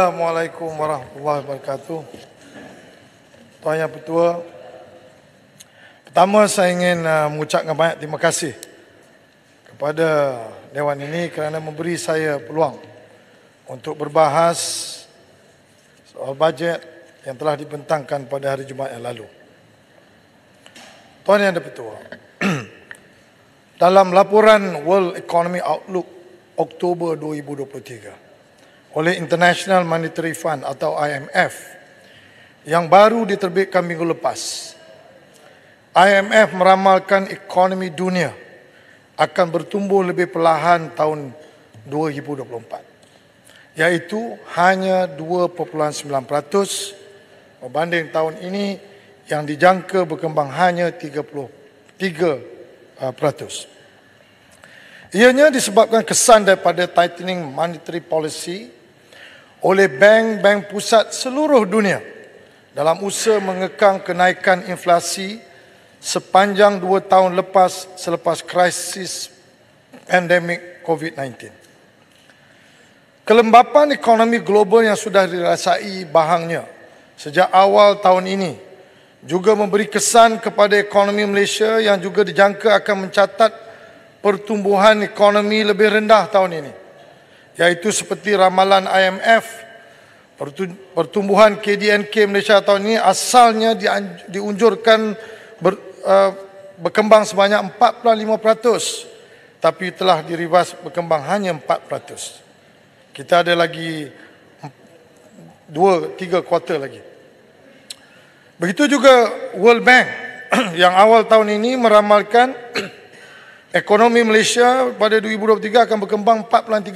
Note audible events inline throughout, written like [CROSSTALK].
Assalamualaikum warahmatullahi wabarakatuh. Tuan Yang Petua, pertama saya ingin uh, mengucapkan banyak terima kasih kepada Dewan ini kerana memberi saya peluang untuk berbahas soal bajet yang telah dibentangkan pada hari Jumaat yang lalu. Tuan Yang Petua, [CLEARS THROAT] dalam laporan World Economy Outlook Oktober 2023, oleh International Monetary Fund atau IMF yang baru diterbitkan minggu lepas. IMF meramalkan ekonomi dunia akan bertumbuh lebih perlahan tahun 2024 iaitu hanya 2.9% berbanding tahun ini yang dijangka berkembang hanya 33%. Ianya disebabkan kesan daripada tightening monetary policy oleh bank-bank pusat seluruh dunia dalam usaha mengekang kenaikan inflasi sepanjang dua tahun lepas selepas krisis pandemik COVID-19. Kelembapan ekonomi global yang sudah dirasai bahangnya sejak awal tahun ini juga memberi kesan kepada ekonomi Malaysia yang juga dijangka akan mencatat pertumbuhan ekonomi lebih rendah tahun ini iaitu seperti ramalan IMF pertumbuhan KDNK Malaysia tahun ini asalnya diunjurkan ber, uh, berkembang sebanyak 4.5% tapi telah diribas berkembang hanya 4%. Kita ada lagi 2 3 kuarter lagi. Begitu juga World Bank [CLEARS THROAT] yang awal tahun ini meramalkan Ekonomi Malaysia pada 2023 akan berkembang 4.3%.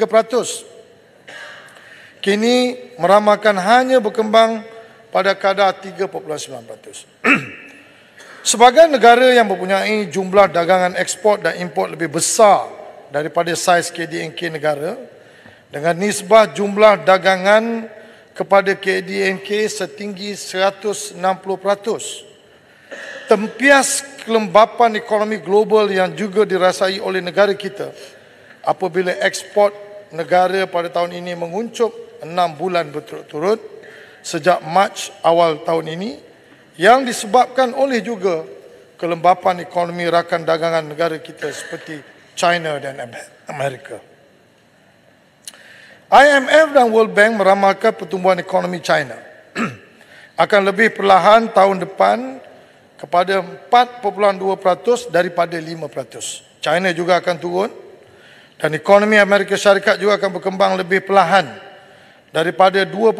Kini meramalkan hanya berkembang pada kadar 3.9%. [CLEARS THROAT] Sebagai negara yang mempunyai jumlah dagangan ekspor dan import lebih besar daripada saiz KDNK negara dengan nisbah jumlah dagangan kepada KDNK setinggi 160% tempias kelembapan ekonomi global yang juga dirasai oleh negara kita apabila ekspor negara pada tahun ini menguncup 6 bulan berturut-turut sejak Mac awal tahun ini yang disebabkan oleh juga kelembapan ekonomi rakan dagangan negara kita seperti China dan Amerika. IMF dan World Bank meramalkan pertumbuhan ekonomi China [CLEARS THROAT] akan lebih perlahan tahun depan kepada 4.2% daripada 5%. China juga akan turun dan ekonomi Amerika Syarikat juga akan berkembang lebih perlahan daripada 2.1%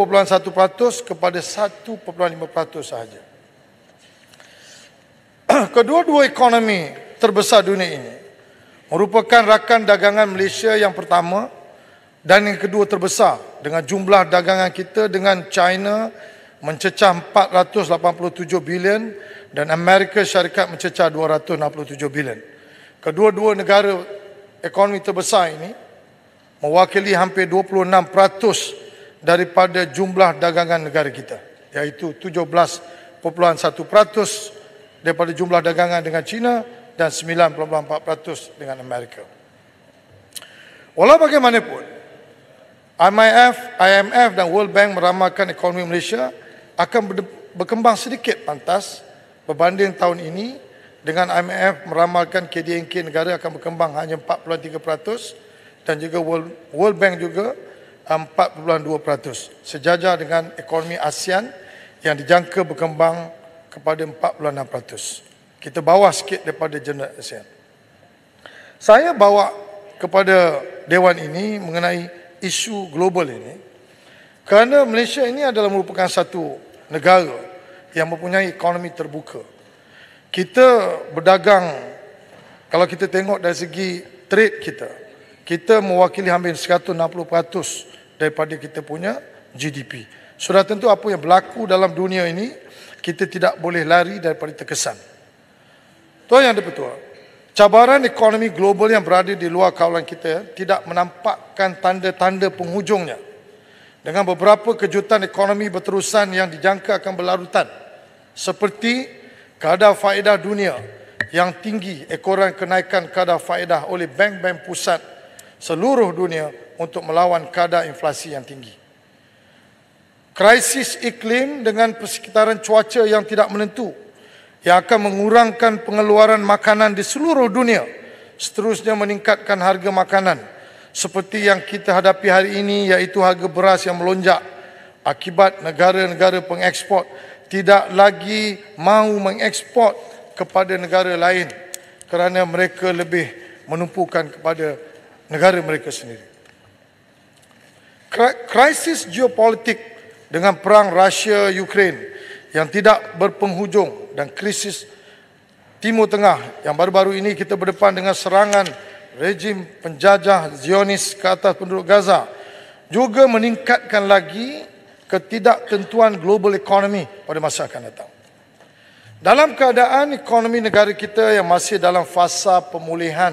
kepada 1.5% sahaja. [CLEARS THROAT] Kedua-dua ekonomi terbesar dunia ini merupakan rakan dagangan Malaysia yang pertama dan yang kedua terbesar dengan jumlah dagangan kita dengan China mencecah 487 bilion dan Amerika Syarikat mencecah 267 bilion. Kedua-dua negara ekonomi terbesar ini mewakili hampir 26% daripada jumlah dagangan negara kita iaitu 17.1% daripada jumlah dagangan dengan China dan 9.4% dengan Amerika. Walau bagaimanapun, IMF, IMF dan World Bank meramalkan ekonomi Malaysia akan berkembang sedikit pantas berbanding tahun ini dengan IMF meramalkan KDNK negara akan berkembang hanya 4.3% dan juga World, Bank juga 4.2% eh, sejajar dengan ekonomi ASEAN yang dijangka berkembang kepada 4.6%. Kita bawah sikit daripada jurnal ASEAN. Saya bawa kepada Dewan ini mengenai isu global ini kerana Malaysia ini adalah merupakan satu negara yang mempunyai ekonomi terbuka. Kita berdagang, kalau kita tengok dari segi trade kita, kita mewakili hampir 160% daripada kita punya GDP. Sudah tentu apa yang berlaku dalam dunia ini, kita tidak boleh lari daripada terkesan. Tuan yang betul, cabaran ekonomi global yang berada di luar kawalan kita tidak menampakkan tanda-tanda penghujungnya. Dengan beberapa kejutan ekonomi berterusan yang dijangka akan berlarutan – seperti kadar faedah dunia yang tinggi ekoran kenaikan kadar faedah oleh bank-bank pusat seluruh dunia untuk melawan kadar inflasi yang tinggi. Krisis iklim dengan persekitaran cuaca yang tidak menentu yang akan mengurangkan pengeluaran makanan di seluruh dunia seterusnya meningkatkan harga makanan seperti yang kita hadapi hari ini iaitu harga beras yang melonjak akibat negara-negara pengeksport tidak lagi mahu mengeksport kepada negara lain kerana mereka lebih menumpukan kepada negara mereka sendiri. Krisis geopolitik dengan perang Rusia-Ukraine yang tidak berpenghujung dan krisis Timur Tengah yang baru-baru ini kita berdepan dengan serangan rejim penjajah Zionis ke atas penduduk Gaza juga meningkatkan lagi ketidaktentuan global ekonomi pada masa akan datang. Dalam keadaan ekonomi negara kita yang masih dalam fasa pemulihan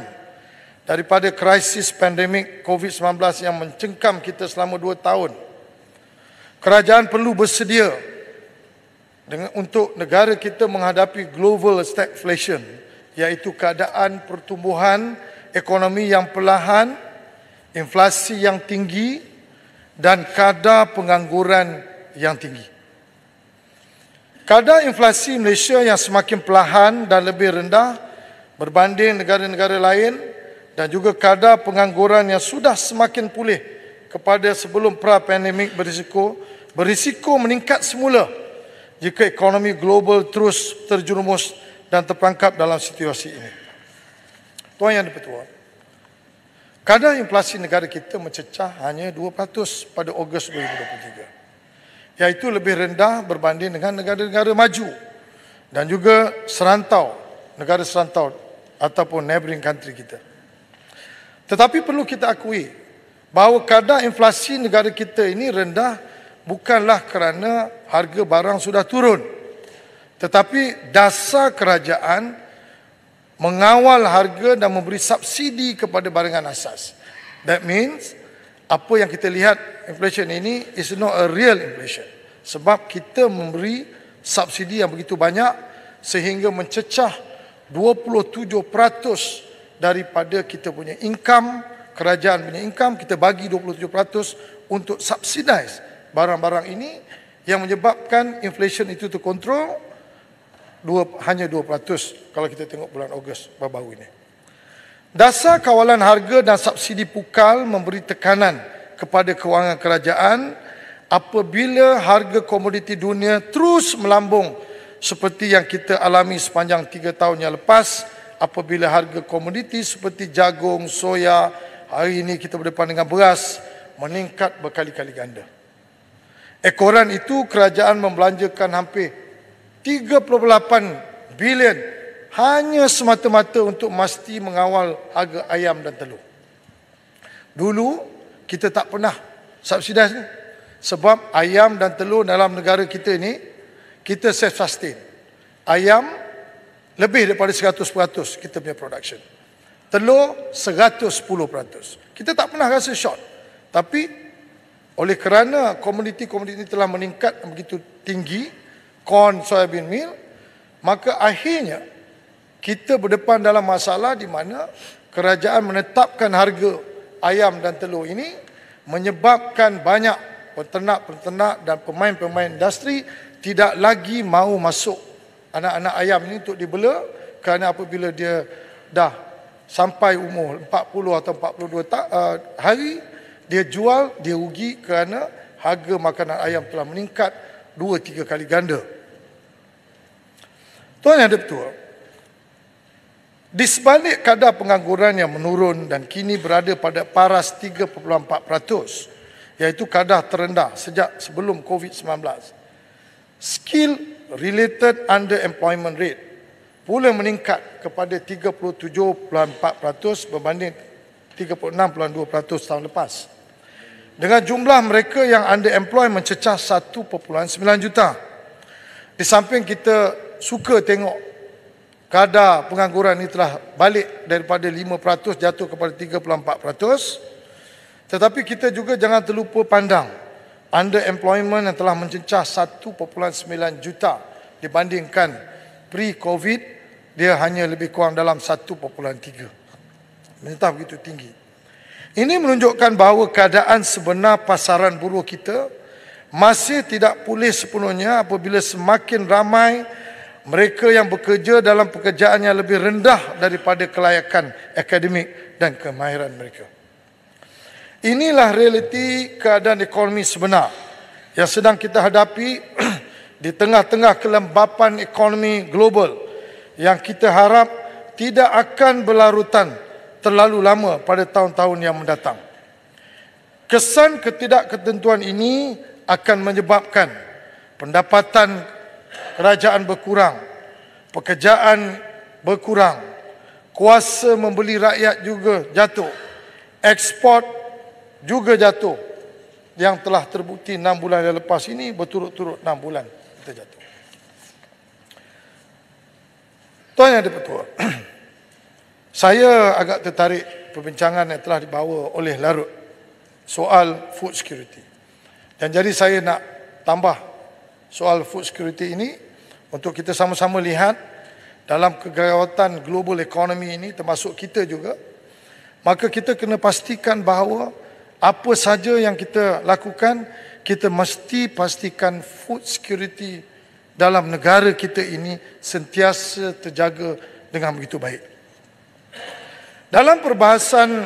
daripada krisis pandemik COVID-19 yang mencengkam kita selama dua tahun, kerajaan perlu bersedia dengan, untuk negara kita menghadapi global stagflation iaitu keadaan pertumbuhan ekonomi yang perlahan, inflasi yang tinggi, dan kadar pengangguran yang tinggi. Kadar inflasi Malaysia yang semakin perlahan dan lebih rendah berbanding negara-negara lain dan juga kadar pengangguran yang sudah semakin pulih kepada sebelum pra-pandemik berisiko berisiko meningkat semula jika ekonomi global terus terjerumus dan terperangkap dalam situasi ini. Tuan Yang di Kadar inflasi negara kita mencecah hanya 2% pada Ogos 2023. Iaitu lebih rendah berbanding dengan negara-negara maju dan juga serantau, negara serantau ataupun neighboring country kita. Tetapi perlu kita akui bahawa kadar inflasi negara kita ini rendah bukanlah kerana harga barang sudah turun. Tetapi dasar kerajaan mengawal harga dan memberi subsidi kepada barangan asas. That means apa yang kita lihat inflation ini is not a real inflation sebab kita memberi subsidi yang begitu banyak sehingga mencecah 27% daripada kita punya income, kerajaan punya income kita bagi 27% untuk subsidize barang-barang ini yang menyebabkan inflation itu terkontrol. kontrol dua, hanya 2% kalau kita tengok bulan Ogos baru-baru ini. Dasar kawalan harga dan subsidi pukal memberi tekanan kepada kewangan kerajaan apabila harga komoditi dunia terus melambung seperti yang kita alami sepanjang 3 tahun yang lepas apabila harga komoditi seperti jagung, soya, hari ini kita berdepan dengan beras meningkat berkali-kali ganda. Ekoran itu kerajaan membelanjakan hampir 3.8 bilion hanya semata-mata untuk mesti mengawal harga ayam dan telur. Dulu kita tak pernah subsidi ni sebab ayam dan telur dalam negara kita ni kita self sustain. Ayam lebih daripada 100% kita punya production. Telur 110%. Kita tak pernah rasa short. Tapi oleh kerana komuniti-komuniti telah meningkat begitu tinggi, corn, soybean meal, maka akhirnya kita berdepan dalam masalah di mana kerajaan menetapkan harga ayam dan telur ini menyebabkan banyak peternak-peternak dan pemain-pemain industri tidak lagi mahu masuk anak-anak ayam ini untuk dibela kerana apabila dia dah sampai umur 40 atau 42 ta- eh, hari dia jual dia rugi kerana harga makanan ayam telah meningkat dua tiga kali ganda. Tuan yang betul. Di sebalik kadar pengangguran yang menurun dan kini berada pada paras 3.4% iaitu kadar terendah sejak sebelum COVID-19. Skill related underemployment rate pula meningkat kepada 37.4% berbanding 36.2% tahun lepas dengan jumlah mereka yang underemployed mencecah 1.9 juta. Di samping kita suka tengok kadar pengangguran ini telah balik daripada 5% jatuh kepada 34%. Tetapi kita juga jangan terlupa pandang underemployment yang telah mencecah 1.9 juta dibandingkan pre-COVID dia hanya lebih kurang dalam 1.3. Menetap begitu tinggi. Ini menunjukkan bahawa keadaan sebenar pasaran buruh kita masih tidak pulih sepenuhnya apabila semakin ramai mereka yang bekerja dalam pekerjaan yang lebih rendah daripada kelayakan akademik dan kemahiran mereka. Inilah realiti keadaan ekonomi sebenar yang sedang kita hadapi [CLEARS THROAT] di tengah-tengah kelembapan ekonomi global yang kita harap tidak akan berlarutan terlalu lama pada tahun-tahun yang mendatang. Kesan ketidakketentuan ini akan menyebabkan pendapatan kerajaan berkurang, pekerjaan berkurang, kuasa membeli rakyat juga jatuh, ekspor juga jatuh yang telah terbukti 6 bulan yang lepas ini berturut-turut 6 bulan kita jatuh. Tuan Yang Dipertua, [CLEARS THROAT] Saya agak tertarik perbincangan yang telah dibawa oleh Larut soal food security. Dan jadi saya nak tambah soal food security ini untuk kita sama-sama lihat dalam kegawatan global economy ini termasuk kita juga. Maka kita kena pastikan bahawa apa saja yang kita lakukan, kita mesti pastikan food security dalam negara kita ini sentiasa terjaga dengan begitu baik. Dalam perbahasan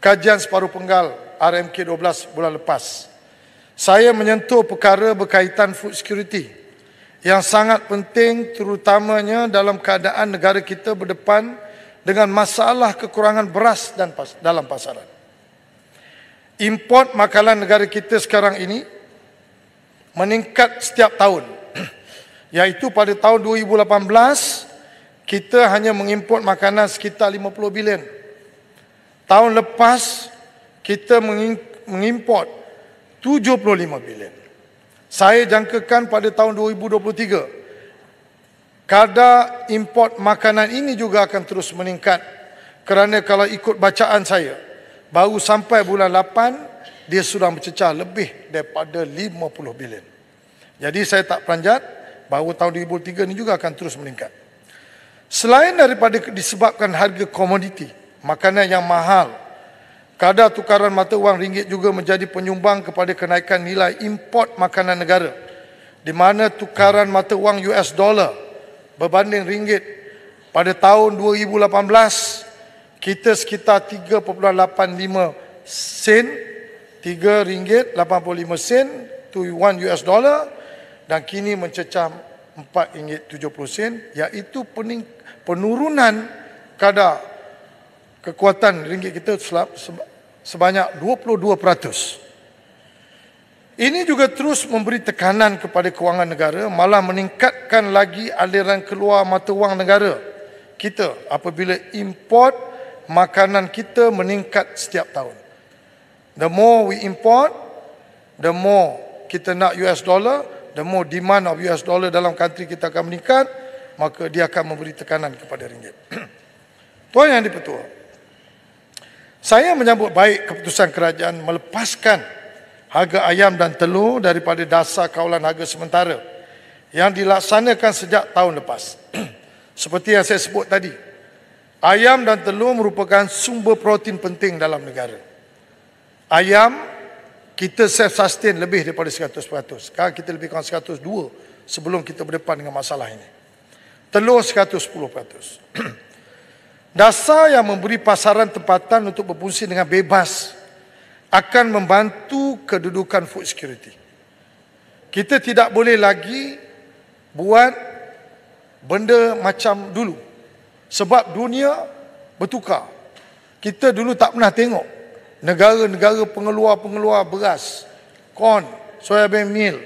kajian separuh penggal RMK 12 bulan lepas, saya menyentuh perkara berkaitan food security yang sangat penting terutamanya dalam keadaan negara kita berdepan dengan masalah kekurangan beras dan pas- dalam pasaran. Import makanan negara kita sekarang ini meningkat setiap tahun. yaitu [CLEARS THROAT] pada tahun 2018 kita hanya mengimport makanan sekitar 50 bilion. Tahun lepas kita mengimport 75 bilion. Saya jangkakan pada tahun 2023 kadar import makanan ini juga akan terus meningkat kerana kalau ikut bacaan saya baru sampai bulan 8 dia sudah mencecah lebih daripada 50 bilion. Jadi saya tak peranjat bahawa tahun 2023 ini juga akan terus meningkat. Selain daripada disebabkan harga komoditi, makanan yang mahal, kadar tukaran mata wang ringgit juga menjadi penyumbang kepada kenaikan nilai import makanan negara di mana tukaran mata wang US dollar berbanding ringgit pada tahun 2018 kita sekitar 3.85 sen 3 ringgit 85 sen to 1 US dollar dan kini mencecah 4 ringgit 70 sen iaitu peningkatan penurunan kadar kekuatan ringgit kita sebanyak 22%. Ini juga terus memberi tekanan kepada kewangan negara malah meningkatkan lagi aliran keluar mata wang negara kita apabila import makanan kita meningkat setiap tahun. The more we import, the more kita nak US dollar, the more demand of US dollar dalam country kita akan meningkat, maka dia akan memberi tekanan kepada ringgit. [CLEARS THROAT] Tuan yang dipertua, saya menyambut baik keputusan kerajaan melepaskan harga ayam dan telur daripada dasar kawalan harga sementara yang dilaksanakan sejak tahun lepas. [CLEARS THROAT] Seperti yang saya sebut tadi, ayam dan telur merupakan sumber protein penting dalam negara. Ayam kita self-sustain lebih daripada 100%. Sekarang kita lebih kurang 102 sebelum kita berdepan dengan masalah ini. Telur 110%. [CLEARS THROAT] Dasar yang memberi pasaran tempatan untuk berfungsi dengan bebas akan membantu kedudukan food security. Kita tidak boleh lagi buat benda macam dulu. Sebab dunia bertukar. Kita dulu tak pernah tengok negara-negara pengeluar-pengeluar beras, corn, soya bean meal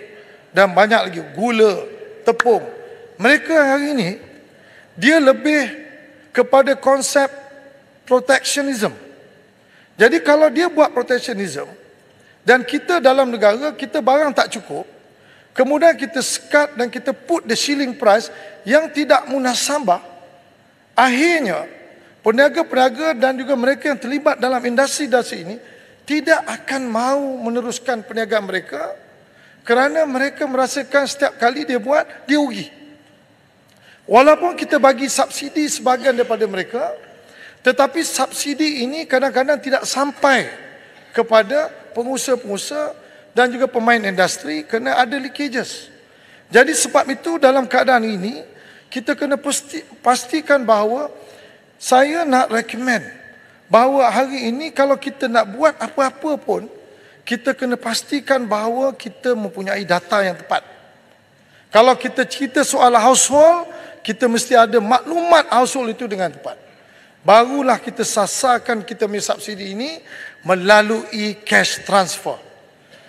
dan banyak lagi gula, tepung mereka hari ini dia lebih kepada konsep protectionism. Jadi kalau dia buat protectionism dan kita dalam negara kita barang tak cukup, kemudian kita sekat dan kita put the ceiling price yang tidak munasabah, akhirnya peniaga-peniaga dan juga mereka yang terlibat dalam industri-industri ini tidak akan mau meneruskan perniagaan mereka kerana mereka merasakan setiap kali dia buat, dia ugi. Walaupun kita bagi subsidi sebahagian daripada mereka, tetapi subsidi ini kadang-kadang tidak sampai kepada pengusaha-pengusaha dan juga pemain industri kerana ada leakages. Jadi sebab itu dalam keadaan ini, kita kena pastikan bahawa saya nak recommend bahawa hari ini kalau kita nak buat apa-apa pun, kita kena pastikan bahawa kita mempunyai data yang tepat. Kalau kita cerita soal household, kita mesti ada maklumat household itu dengan tepat. Barulah kita sasarkan kita punya subsidi ini melalui cash transfer.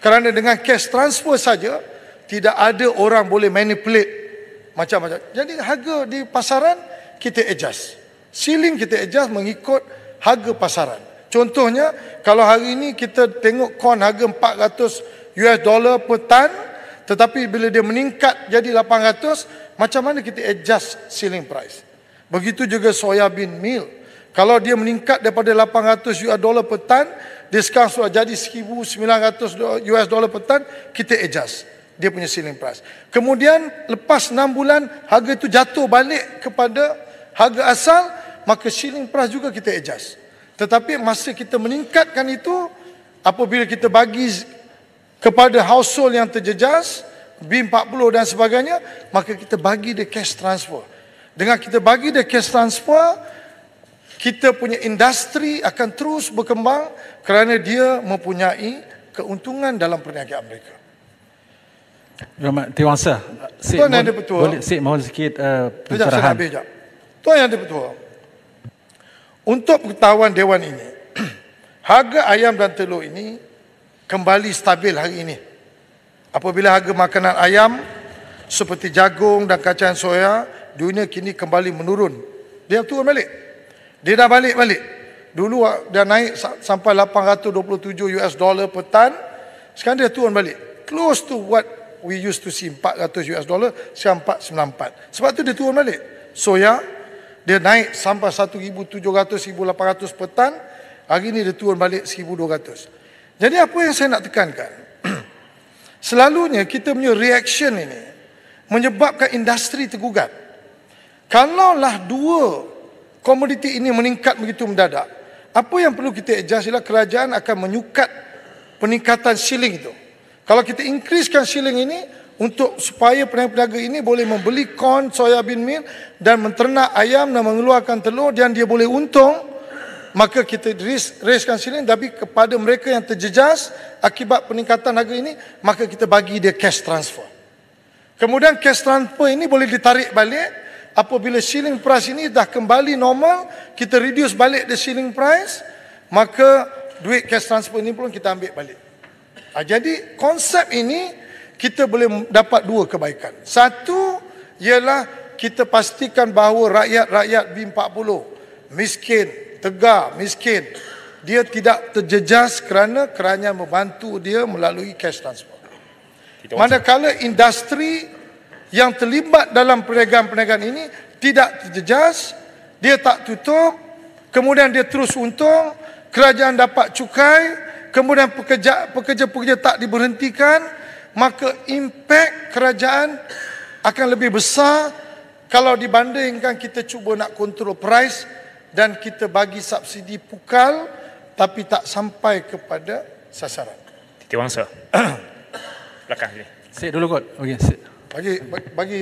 Kerana dengan cash transfer saja tidak ada orang boleh manipulate macam-macam. Jadi harga di pasaran kita adjust. Ceiling kita adjust mengikut harga pasaran. Contohnya kalau hari ini kita tengok corn harga 400 US dollar per tan. Tetapi bila dia meningkat jadi 800, macam mana kita adjust ceiling price? Begitu juga soya bean meal. Kalau dia meningkat daripada 800 US dollar per ton, dia sekarang sudah jadi 1900 US dollar per ton, kita adjust dia punya ceiling price. Kemudian lepas 6 bulan harga itu jatuh balik kepada harga asal, maka ceiling price juga kita adjust. Tetapi masa kita meningkatkan itu apabila kita bagi kepada household yang terjejas B40 dan sebagainya maka kita bagi dia cash transfer dengan kita bagi dia cash transfer kita punya industri akan terus berkembang kerana dia mempunyai keuntungan dalam perniagaan mereka Rahmat Tiwansa Tuan Yang Dipertua Boleh Sik mohon sikit uh, pencerahan sekejap, Tuan Yang Dipertua untuk pengetahuan Dewan ini [CLEARS THROAT] harga ayam dan telur ini kembali stabil hari ini. Apabila harga makanan ayam seperti jagung dan kacang soya dunia kini kembali menurun. Dia turun balik. Dia dah balik balik. Dulu dia naik sampai 827 US dollar per ton. Sekarang dia turun balik. Close to what we used to see 400 US dollar sekarang 494. Sebab tu dia turun balik. Soya dia naik sampai 1700 1800 per ton. Hari ini dia turun balik 1200. Jadi apa yang saya nak tekankan? [CLEARS THROAT] Selalunya kita punya reaction ini menyebabkan industri tergugat. Kalaulah dua komoditi ini meningkat begitu mendadak, apa yang perlu kita adjust ialah kerajaan akan menyukat peningkatan siling itu. Kalau kita increasekan siling ini untuk supaya peniaga-peniaga ini boleh membeli corn, soya bean meal dan menternak ayam dan mengeluarkan telur dan dia boleh untung, maka kita raisekan ceiling tapi kepada mereka yang terjejas akibat peningkatan harga ini maka kita bagi dia cash transfer kemudian cash transfer ini boleh ditarik balik apabila ceiling price ini dah kembali normal kita reduce balik the ceiling price maka duit cash transfer ini pun kita ambil balik ha, jadi konsep ini kita boleh dapat dua kebaikan satu ialah kita pastikan bahawa rakyat-rakyat B40 miskin tegar, miskin. Dia tidak terjejas kerana kerajaan membantu dia melalui cash transfer. Manakala industri yang terlibat dalam perniagaan-perniagaan ini tidak terjejas, dia tak tutup, kemudian dia terus untung, kerajaan dapat cukai, kemudian pekerja, pekerja-pekerja tak diberhentikan, maka impak kerajaan akan lebih besar kalau dibandingkan kita cuba nak kontrol price dan kita bagi subsidi pukal tapi tak sampai kepada sasaran. Titik wangsa. [COUGHS] Belakang sini. Sik dulu kot. Okey, sik. Bagi bagi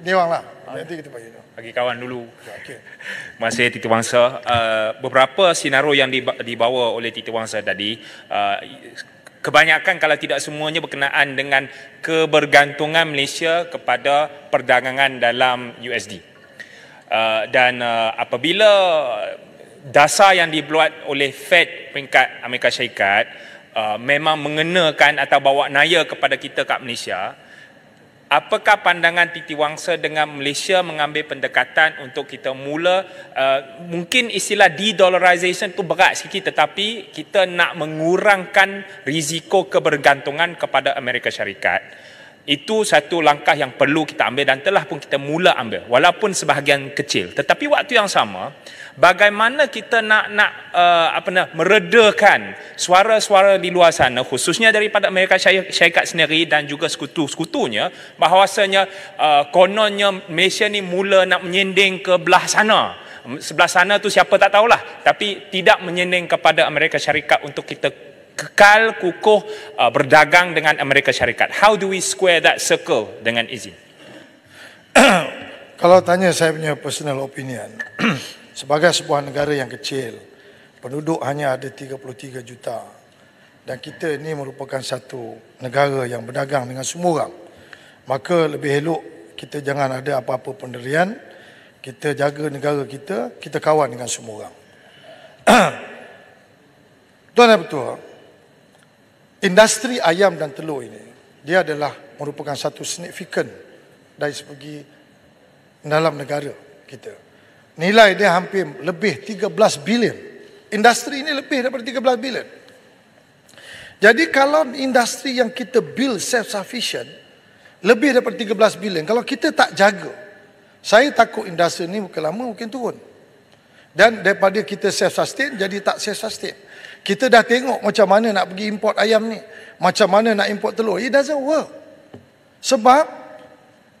dewang lah. Nanti kita bagi dulu. Bagi kawan dulu. Ya, okey. [LAUGHS] Masih Titik Wangsa. Uh, beberapa senario yang dibawa oleh Titik Wangsa tadi uh, kebanyakan kalau tidak semuanya berkenaan dengan kebergantungan Malaysia kepada perdagangan dalam USD. Uh, dan uh, apabila dasar yang dibuat oleh Fed peringkat Amerika Syarikat uh, memang mengenakan atau bawa naya kepada kita kat Malaysia apakah pandangan titi wangsa dengan Malaysia mengambil pendekatan untuk kita mula uh, mungkin istilah de-dollarization tu berat sikit tetapi kita nak mengurangkan risiko kebergantungan kepada Amerika Syarikat itu satu langkah yang perlu kita ambil dan telah pun kita mula ambil walaupun sebahagian kecil. Tetapi waktu yang sama, bagaimana kita nak nak uh, apa nak meredakan suara-suara di luar sana khususnya daripada Amerika Syarikat sendiri dan juga sekutu-sekutunya bahawasanya uh, kononnya Malaysia ni mula nak menyending ke belah sana sebelah sana tu siapa tak tahulah tapi tidak menyending kepada Amerika Syarikat untuk kita kekal kukuh uh, berdagang dengan Amerika Syarikat. How do we square that circle dengan izin? Kalau tanya saya punya personal opinion, [CLEARS THROAT] sebagai sebuah negara yang kecil, penduduk hanya ada 33 juta dan kita ini merupakan satu negara yang berdagang dengan semua orang. Maka lebih elok kita jangan ada apa-apa penderian, kita jaga negara kita, kita kawan dengan semua orang. [CLEARS THROAT] Tuan dan Industri ayam dan telur ini dia adalah merupakan satu signifikan dari segi dalam negara kita. Nilai dia hampir lebih 13 bilion. Industri ini lebih daripada 13 bilion. Jadi kalau industri yang kita build self sufficient lebih daripada 13 bilion, kalau kita tak jaga, saya takut industri ini mungkin lama mungkin turun. Dan daripada kita self sustain jadi tak self sustain. Kita dah tengok macam mana nak pergi import ayam ni. Macam mana nak import telur. It doesn't work. Sebab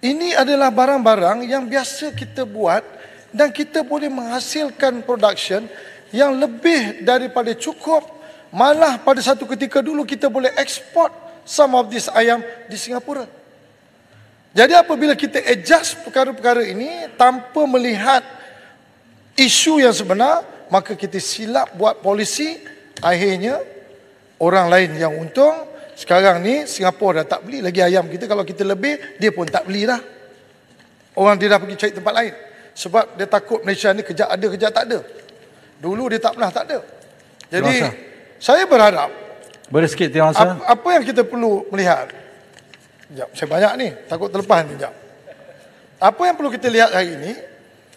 ini adalah barang-barang yang biasa kita buat dan kita boleh menghasilkan production yang lebih daripada cukup. Malah pada satu ketika dulu kita boleh export some of this ayam di Singapura. Jadi apabila kita adjust perkara-perkara ini tanpa melihat isu yang sebenar, maka kita silap buat polisi Akhirnya orang lain yang untung. Sekarang ni Singapura dah tak beli lagi ayam kita. Kalau kita lebih, dia pun tak beli dah. Orang dia dah pergi cari tempat lain. Sebab dia takut Malaysia ni kejap ada, kejap tak ada. Dulu dia tak pernah tak ada. Jadi saya berharap. Beri sikit Tuan apa, apa yang kita perlu melihat. Sekejap, saya banyak ni. Takut terlepas ni. Sekejap. Apa yang perlu kita lihat hari ini.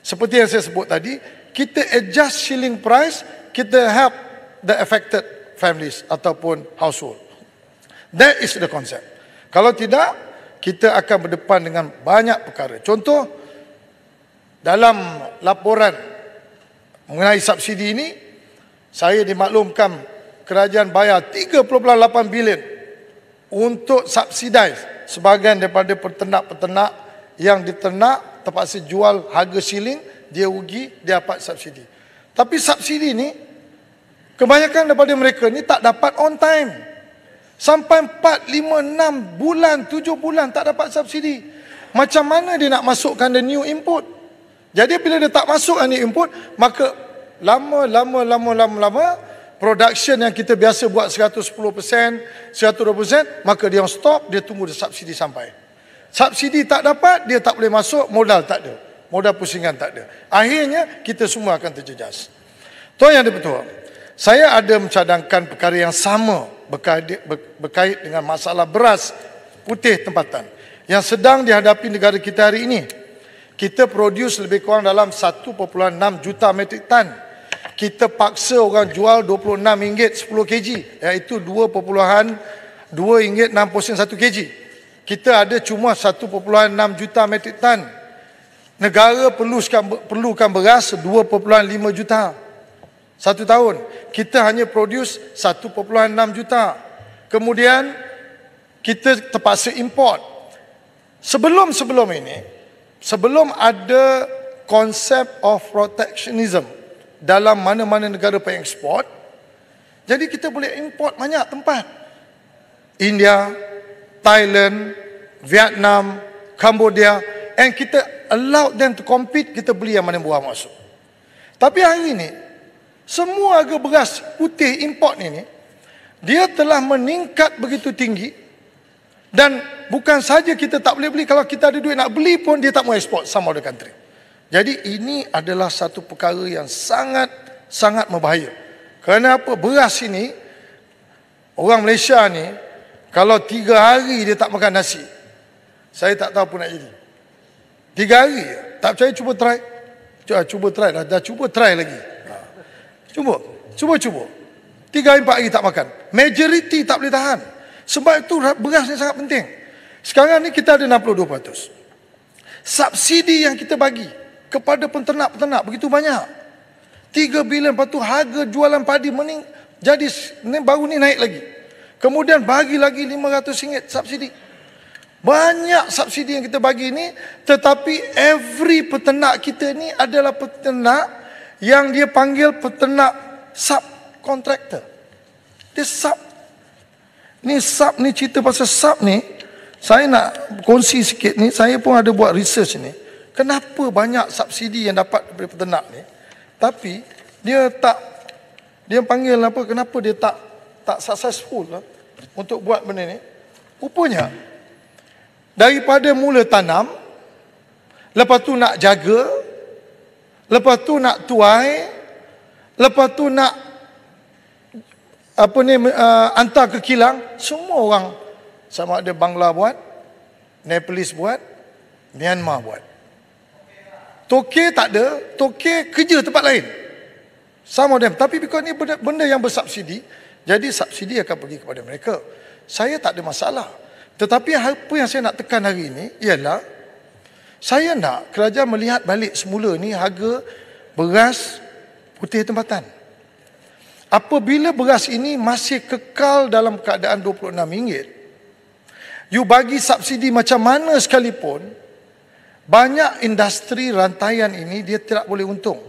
Seperti yang saya sebut tadi. Kita adjust ceiling price. Kita help the affected families ataupun household. That is the concept. Kalau tidak, kita akan berdepan dengan banyak perkara. Contoh, dalam laporan mengenai subsidi ini, saya dimaklumkan kerajaan bayar 38 bilion untuk subsidi sebahagian daripada peternak-peternak yang diternak terpaksa jual harga siling, dia rugi, dia dapat subsidi. Tapi subsidi ini Kebanyakan daripada mereka ni tak dapat on time. Sampai 4, 5, 6 bulan, 7 bulan tak dapat subsidi. Macam mana dia nak masukkan the new input? Jadi bila dia tak masuk ni input, maka lama, lama, lama, lama, lama, production yang kita biasa buat 110%, 120%, maka dia stop, dia tunggu dia subsidi sampai. Subsidi tak dapat, dia tak boleh masuk, modal tak ada. Modal pusingan tak ada. Akhirnya, kita semua akan terjejas. Tuan yang betul. Saya ada mencadangkan perkara yang sama berkait dengan masalah beras putih tempatan yang sedang dihadapi negara kita hari ini. Kita produce lebih kurang dalam 1.6 juta metrik tan. Kita paksa orang jual RM26 10 kg iaitu 2.2 ringgit 60 sen 1 kg. Kita ada cuma 1.6 juta metrik tan. Negara perlukan beras 2.5 juta. Metric ton. Satu tahun kita hanya produce 1.6 juta. Kemudian kita terpaksa import. Sebelum-sebelum ini, sebelum ada konsep of protectionism dalam mana-mana negara pengeksport, jadi kita boleh import banyak tempat. India, Thailand, Vietnam, Cambodia and kita allow them to compete, kita beli yang mana buah masuk. Tapi hari ini, semua harga beras putih import ini, dia telah meningkat begitu tinggi dan bukan saja kita tak boleh beli, kalau kita ada duit nak beli pun dia tak mau ekspor sama the country. Jadi ini adalah satu perkara yang sangat-sangat membahaya. Kerana apa? Beras ini, orang Malaysia ni kalau tiga hari dia tak makan nasi, saya tak tahu pun nak jadi. Tiga hari, tak percaya cuba try. Cuba, cuba try, dah, dah cuba try lagi. Cuba, cuba, cuba. Tiga hari, empat hari tak makan. Majoriti tak boleh tahan. Sebab itu beras ni sangat penting. Sekarang ni kita ada 62%. Subsidi yang kita bagi kepada penternak-penternak begitu banyak. 3 bilion lepas harga jualan padi mening jadi ni baru ni naik lagi. Kemudian bagi lagi 500 ringgit subsidi. Banyak subsidi yang kita bagi ni tetapi every peternak kita ni adalah peternak yang dia panggil peternak subcontractor. Dia sub. Ni sub ni cerita pasal sub ni. Saya nak kongsi sikit ni. Saya pun ada buat research ni. Kenapa banyak subsidi yang dapat daripada peternak ni. Tapi dia tak. Dia panggil apa. Kenapa dia tak tak successful lah untuk buat benda ni. Rupanya daripada mula tanam. Lepas tu nak jaga. Lepas tu nak tuai, lepas tu nak apa ni uh, antar ke kilang, semua orang sama ada Bangla buat, Nepalese buat, Myanmar buat. Tokyo tak ada, Tokyo kerja tempat lain. Sama dia, tapi because ni benda, benda yang bersubsidi, jadi subsidi akan pergi kepada mereka. Saya tak ada masalah. Tetapi apa yang saya nak tekan hari ini ialah saya nak kerajaan melihat balik semula ni harga beras putih tempatan. Apabila beras ini masih kekal dalam keadaan RM26, you bagi subsidi macam mana sekalipun, banyak industri rantaian ini dia tidak boleh untung.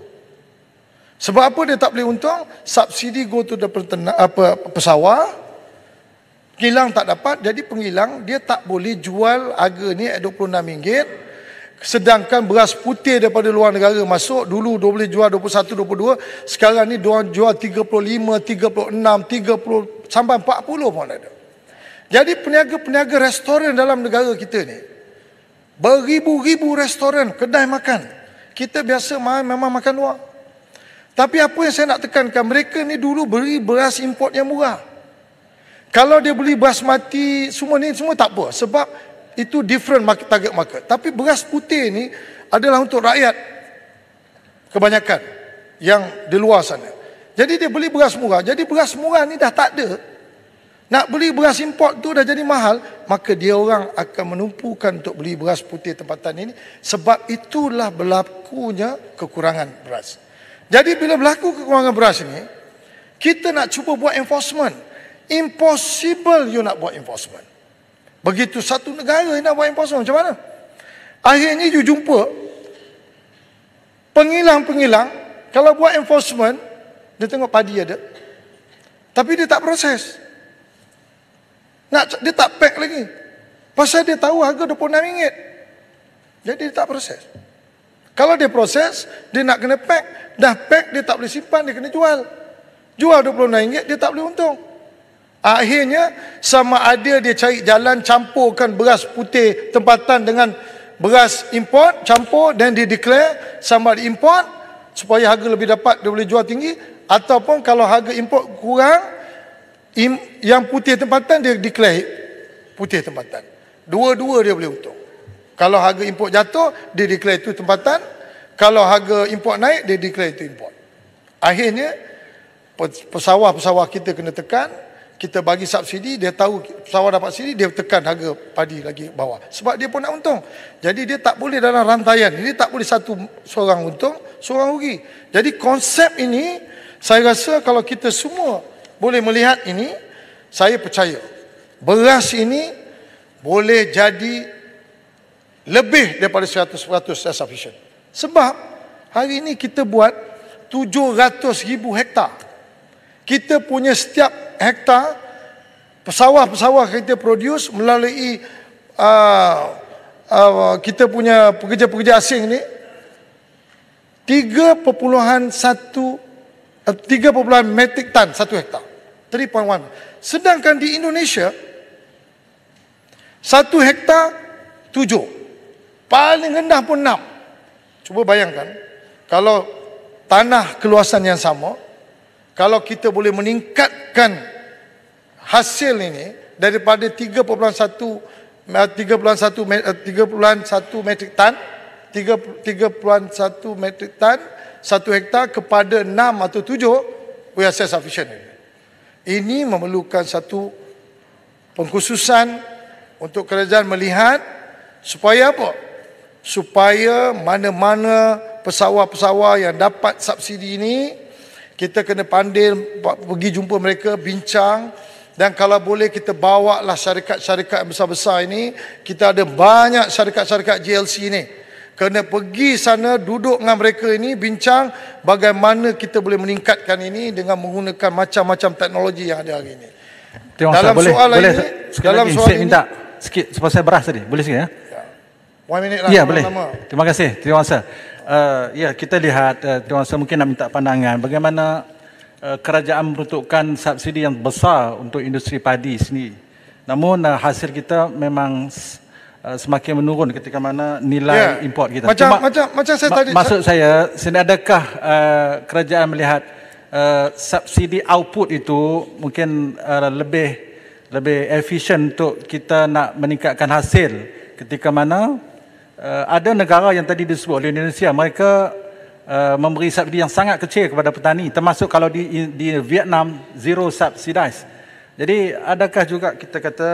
Sebab apa dia tak boleh untung? Subsidi go to the pertena, apa, pesawar, kilang tak dapat, jadi pengilang dia tak boleh jual harga ni at RM26, Sedangkan beras putih daripada luar negara masuk dulu dia boleh jual 21 22, sekarang ni dia jual 35, 36, 30 sampai 40 pun ada. Jadi peniaga-peniaga restoran dalam negara kita ni beribu-ribu restoran, kedai makan. Kita biasa main memang makan luar. Tapi apa yang saya nak tekankan, mereka ni dulu beri beras import yang murah. Kalau dia beli beras mati, semua ni semua tak apa. Sebab itu different market, target market. Tapi beras putih ini adalah untuk rakyat kebanyakan yang di luar sana. Jadi dia beli beras murah. Jadi beras murah ni dah tak ada. Nak beli beras import tu dah jadi mahal. Maka dia orang akan menumpukan untuk beli beras putih tempatan ini. Sebab itulah berlakunya kekurangan beras. Jadi bila berlaku kekurangan beras ini. Kita nak cuba buat enforcement. Impossible you nak buat enforcement. Begitu satu negara ni nak buat impossible macam mana? Akhirnya you jumpa pengilang-pengilang kalau buat enforcement dia tengok padi ada. Tapi dia tak proses. Nak dia tak pack lagi. Pasal dia tahu harga RM26. Jadi dia tak proses. Kalau dia proses, dia nak kena pack, dah pack dia tak boleh simpan, dia kena jual. Jual RM26 dia tak boleh untung. Akhirnya sama ada dia cari jalan campurkan beras putih tempatan dengan beras import campur dan dia declare sama ada import supaya harga lebih dapat dia boleh jual tinggi ataupun kalau harga import kurang yang putih tempatan dia declare putih tempatan. Dua-dua dia boleh untung. Kalau harga import jatuh dia declare itu tempatan, kalau harga import naik dia declare itu import. Akhirnya pesawah-pesawah kita kena tekan kita bagi subsidi, dia tahu sawah dapat subsidi, dia tekan harga padi lagi bawah. Sebab dia pun nak untung. Jadi dia tak boleh dalam rantaian. Ini tak boleh satu seorang untung, seorang rugi. Jadi konsep ini, saya rasa kalau kita semua boleh melihat ini, saya percaya beras ini boleh jadi lebih daripada 100% self-sufficient. Sebab hari ini kita buat 700 ribu hektar. Kita punya setiap hektar pesawah-pesawah kita produce melalui uh, uh, kita punya pekerja-pekerja asing ni 3.1 uh, 3.1 metric ton 1 hektar 3.1 sedangkan di Indonesia 1 hektar 7 paling rendah pun 6 cuba bayangkan kalau tanah keluasan yang sama kalau kita boleh meningkatkan hasil ini daripada 3.1 3.1 3.1 metric ton 3.1 metric ton 1 hektar kepada 6 atau 7 we are self sufficient ini memerlukan satu pengkhususan untuk kerajaan melihat supaya apa supaya mana-mana pesawah-pesawah yang dapat subsidi ini kita kena pandil pergi jumpa mereka bincang dan kalau boleh kita bawa lah syarikat-syarikat besar-besar ini kita ada banyak syarikat-syarikat JLC ini kena pergi sana duduk dengan mereka ini bincang bagaimana kita boleh meningkatkan ini dengan menggunakan macam-macam teknologi yang ada hari ini Tengok, dalam boleh, soalan boleh, ini sikit dalam lagi, soalan ini minta sikit sebab saya beras tadi boleh sikit ya Ya, ya lah, ya boleh. Lama. Terima kasih. Terima kasih uh, ya kita lihat uh, tuan saya mungkin nak minta pandangan bagaimana uh, kerajaan meruntukkan subsidi yang besar untuk industri padi sini. Namun uh, hasil kita memang uh, semakin menurun ketika mana nilai yeah. import kita. Macam Cuma, macam macam saya ma- tadi maksud saya sini adakah uh, kerajaan melihat uh, subsidi output itu mungkin uh, lebih lebih efisien untuk kita nak meningkatkan hasil ketika mana Eh, ada negara yang tadi disebut oleh Indonesia mereka uh, memberi subsidi yang sangat kecil kepada petani termasuk kalau di di Vietnam zero subsidize jadi adakah juga kita kata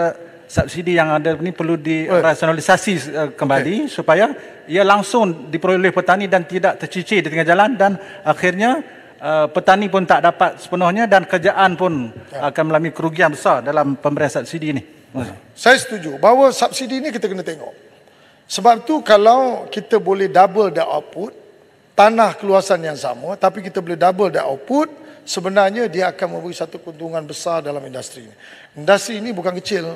subsidi yang ada ini perlu dirasionalisasi uh, kembali okay. supaya ia langsung diperoleh petani dan tidak tercicir di tengah jalan dan akhirnya Uh, petani pun tak dapat sepenuhnya dan kerjaan pun ya. akan mengalami kerugian besar dalam pemberian subsidi ini. Saya setuju bahawa subsidi ini kita kena tengok. Sebab tu kalau kita boleh double the output, tanah keluasan yang sama tapi kita boleh double the output, sebenarnya dia akan memberi satu keuntungan besar dalam industri ini. Industri ini bukan kecil.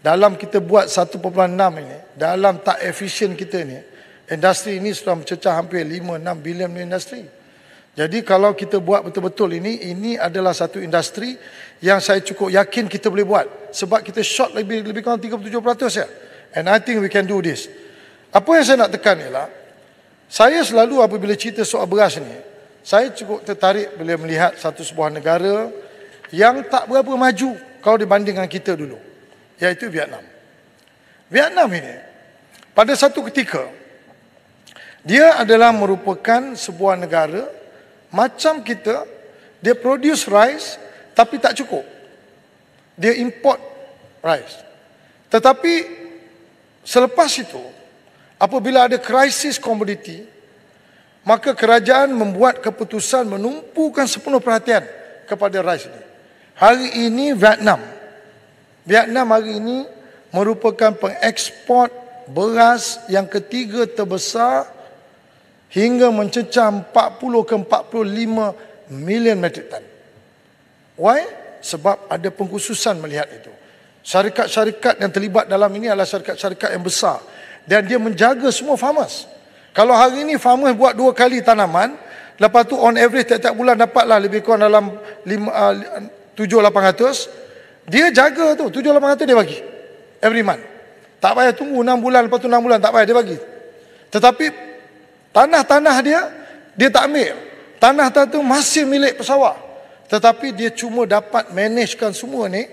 Dalam kita buat 1.6 ini, dalam tak efisien kita ini, industri ini sudah mencecah hampir 5, 6 bilion ni industri. Jadi kalau kita buat betul-betul ini, ini adalah satu industri yang saya cukup yakin kita boleh buat. Sebab kita short lebih lebih kurang 37% ya. And I think we can do this. Apa yang saya nak tekan ialah, saya selalu apabila cerita soal beras ni, saya cukup tertarik bila melihat satu sebuah negara yang tak berapa maju kalau dibandingkan kita dulu, iaitu Vietnam. Vietnam ini, pada satu ketika, dia adalah merupakan sebuah negara macam kita, dia produce rice tapi tak cukup. Dia import rice. Tetapi Selepas itu, apabila ada krisis komoditi, maka kerajaan membuat keputusan menumpukan sepenuh perhatian kepada rice ini. Hari ini Vietnam, Vietnam hari ini merupakan pengeksport beras yang ketiga terbesar hingga mencecah 40 ke 45 million metric ton. Why? Sebab ada pengkhususan melihat itu. Syarikat-syarikat yang terlibat dalam ini adalah syarikat-syarikat yang besar. Dan dia menjaga semua farmers. Kalau hari ini farmers buat dua kali tanaman, lepas tu on average tiap-tiap bulan dapatlah lebih kurang dalam 7-800. Ah, dia jaga tu, 7-800 dia bagi. Every month. Tak payah tunggu 6 bulan, lepas tu 6 bulan, tak payah dia bagi. Tetapi tanah-tanah dia, dia tak ambil. Tanah-tanah tu masih milik pesawat. Tetapi dia cuma dapat manage semua ni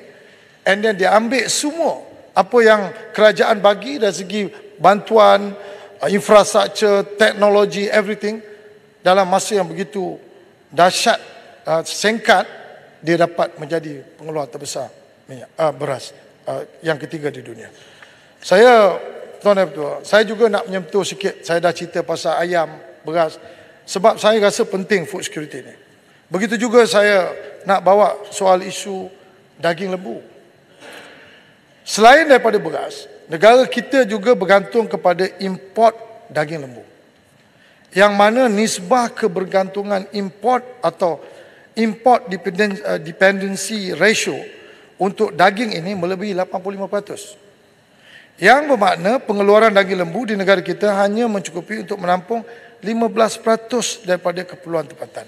And then dia ambil semua apa yang kerajaan bagi dari segi bantuan, uh, infrastruktur, teknologi, everything dalam masa yang begitu dahsyat, uh, dia dapat menjadi pengeluar terbesar minyak, uh, beras uh, yang ketiga di dunia. Saya tuan tuan saya juga nak menyentuh sikit saya dah cerita pasal ayam, beras sebab saya rasa penting food security ni. Begitu juga saya nak bawa soal isu daging lembu. Selain daripada beras, negara kita juga bergantung kepada import daging lembu. Yang mana nisbah kebergantungan import atau import eh, dependency ratio untuk daging ini melebihi 85%. Yang bermakna pengeluaran daging lembu di negara kita hanya mencukupi untuk menampung 15% daripada keperluan tempatan.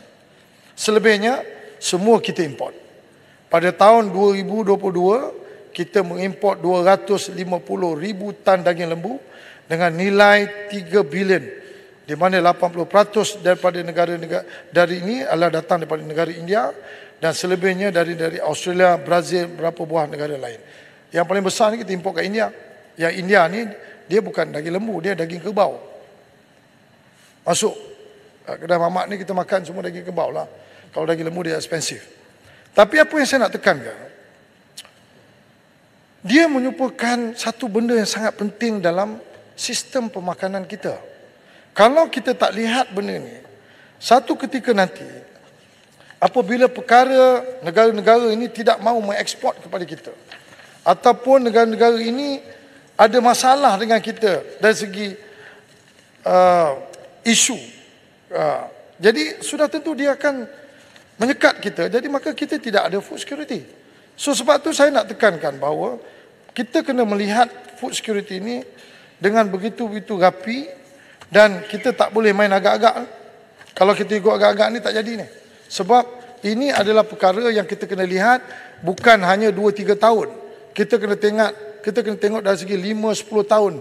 Selebihnya, semua kita import. Pada tahun 2022, kita mengimport 250 ribu tan daging lembu dengan nilai 3 bilion di mana 80% daripada negara-negara dari ini adalah datang daripada negara India dan selebihnya dari dari Australia, Brazil, berapa buah negara lain. Yang paling besar ni kita import ke India. Yang India ni dia bukan daging lembu, dia daging kerbau. Masuk kedai mamak ni kita makan semua daging kerbau lah. Kalau daging lembu dia expensive. Tapi apa yang saya nak tekankan, dia menyupakan satu benda yang sangat penting dalam sistem pemakanan kita. Kalau kita tak lihat benda ni, satu ketika nanti apabila perkara negara-negara ini tidak mahu mengekspor kepada kita ataupun negara-negara ini ada masalah dengan kita dari segi uh, isu. Uh, jadi sudah tentu dia akan menyekat kita. Jadi maka kita tidak ada food security. So sebab tu saya nak tekankan bahawa kita kena melihat food security ini dengan begitu-begitu rapi dan kita tak boleh main agak-agak. Kalau kita ikut agak-agak ni tak jadi ni. Sebab ini adalah perkara yang kita kena lihat bukan hanya 2-3 tahun. Kita kena tengok kita kena tengok dari segi 5-10 tahun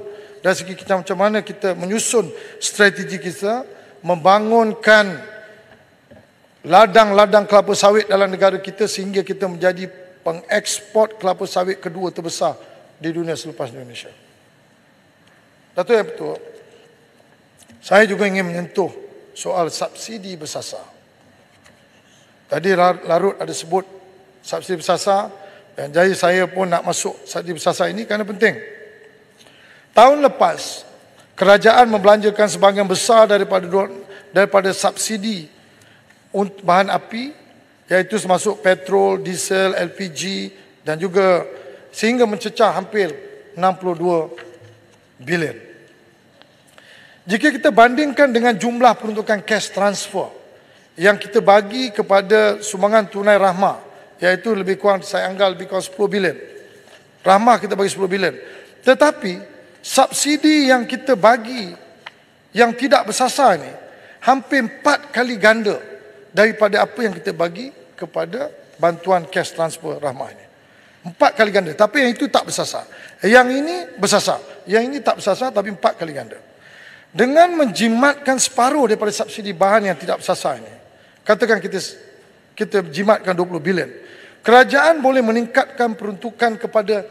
dari segi kita macam mana kita menyusun strategi kita membangunkan ladang-ladang kelapa sawit dalam negara kita sehingga kita menjadi pengekspor kelapa sawit kedua terbesar di dunia selepas Indonesia. Datuk yang betul, saya juga ingin menyentuh soal subsidi bersasar. Tadi Larut ada sebut subsidi bersasar dan jadi saya pun nak masuk subsidi bersasar ini kerana penting. Tahun lepas, kerajaan membelanjakan sebahagian besar daripada daripada subsidi bahan api iaitu termasuk petrol, diesel, LPG dan juga sehingga mencecah hampir 62 bilion. Jika kita bandingkan dengan jumlah peruntukan cash transfer yang kita bagi kepada sumbangan tunai rahmah iaitu lebih kurang saya anggap lebih kurang 10 bilion. Rahmah kita bagi 10 bilion. Tetapi subsidi yang kita bagi yang tidak bersasar ini hampir 4 kali ganda daripada apa yang kita bagi kepada bantuan cash transfer rahmah ini. Empat kali ganda. Tapi yang itu tak bersasar. Yang ini bersasar. Yang ini tak bersasar tapi empat kali ganda. Dengan menjimatkan separuh daripada subsidi bahan yang tidak bersasar ini. Katakan kita kita jimatkan 20 bilion. Kerajaan boleh meningkatkan peruntukan kepada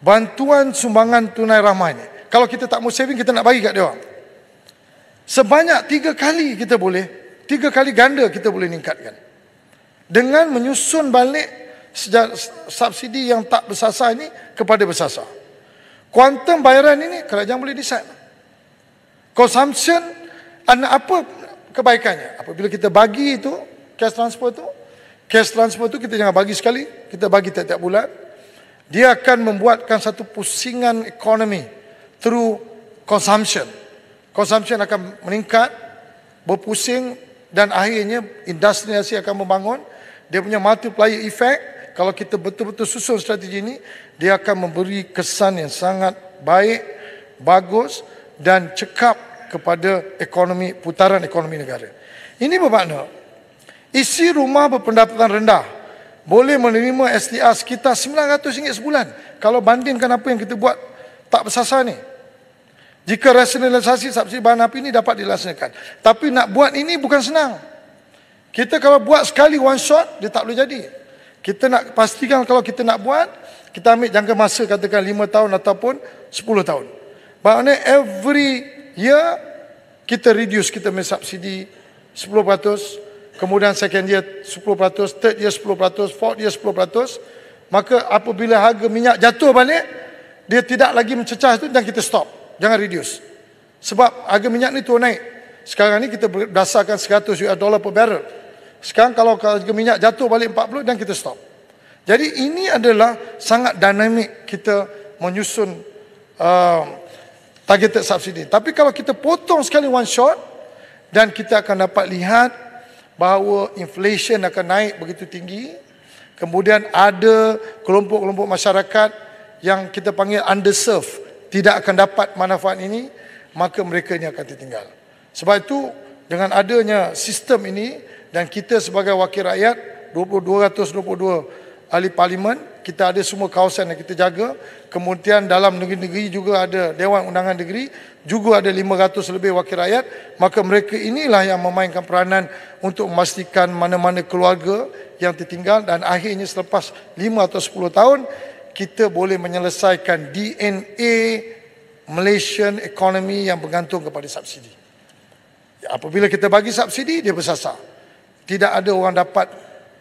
bantuan sumbangan tunai rahmah ini. Kalau kita tak mau saving, kita nak bagi kat dia Sebanyak tiga kali kita boleh, tiga kali ganda kita boleh meningkatkan dengan menyusun balik subsidi yang tak bersasar ini kepada bersasar. Kuantum bayaran ini kerajaan boleh decide. Consumption apa kebaikannya? Apabila kita bagi itu, cash transfer itu, cash transfer itu kita jangan bagi sekali, kita bagi tiap-tiap bulan. Dia akan membuatkan satu pusingan ekonomi through consumption. Consumption akan meningkat, berpusing dan akhirnya industri akan membangun dia punya multiplier effect kalau kita betul-betul susun strategi ini dia akan memberi kesan yang sangat baik bagus dan cekap kepada ekonomi putaran ekonomi negara ini bermakna isi rumah berpendapatan rendah boleh menerima STR sekitar RM900 sebulan kalau bandingkan apa yang kita buat tak bersasar ni jika rasionalisasi subsidi bahan api ini dapat dilaksanakan tapi nak buat ini bukan senang kita kalau buat sekali one shot, dia tak boleh jadi. Kita nak pastikan kalau kita nak buat, kita ambil jangka masa katakan 5 tahun ataupun 10 tahun. Maknanya every year, kita reduce kita punya subsidi 10%, kemudian second year 10%, third year 10%, fourth year 10%, maka apabila harga minyak jatuh balik, dia tidak lagi mencecah itu dan kita stop. Jangan reduce. Sebab harga minyak ni tu naik. Sekarang ni kita berdasarkan 100 US dollar per barrel. Sekarang kalau harga minyak jatuh balik 40 dan kita stop. Jadi ini adalah sangat dinamik kita menyusun uh, targeted subsidi. Tapi kalau kita potong sekali one shot dan kita akan dapat lihat bahawa inflation akan naik begitu tinggi. Kemudian ada kelompok-kelompok masyarakat yang kita panggil underserved tidak akan dapat manfaat ini maka mereka ini akan tertinggal. Sebab itu dengan adanya sistem ini dan kita sebagai wakil rakyat 2222 ahli parlimen kita ada semua kawasan yang kita jaga kemudian dalam negeri-negeri juga ada Dewan Undangan Negeri juga ada 500 lebih wakil rakyat maka mereka inilah yang memainkan peranan untuk memastikan mana-mana keluarga yang tertinggal dan akhirnya selepas 5 atau 10 tahun kita boleh menyelesaikan DNA Malaysian economy yang bergantung kepada subsidi. Apabila kita bagi subsidi, dia bersasar. Tidak ada orang dapat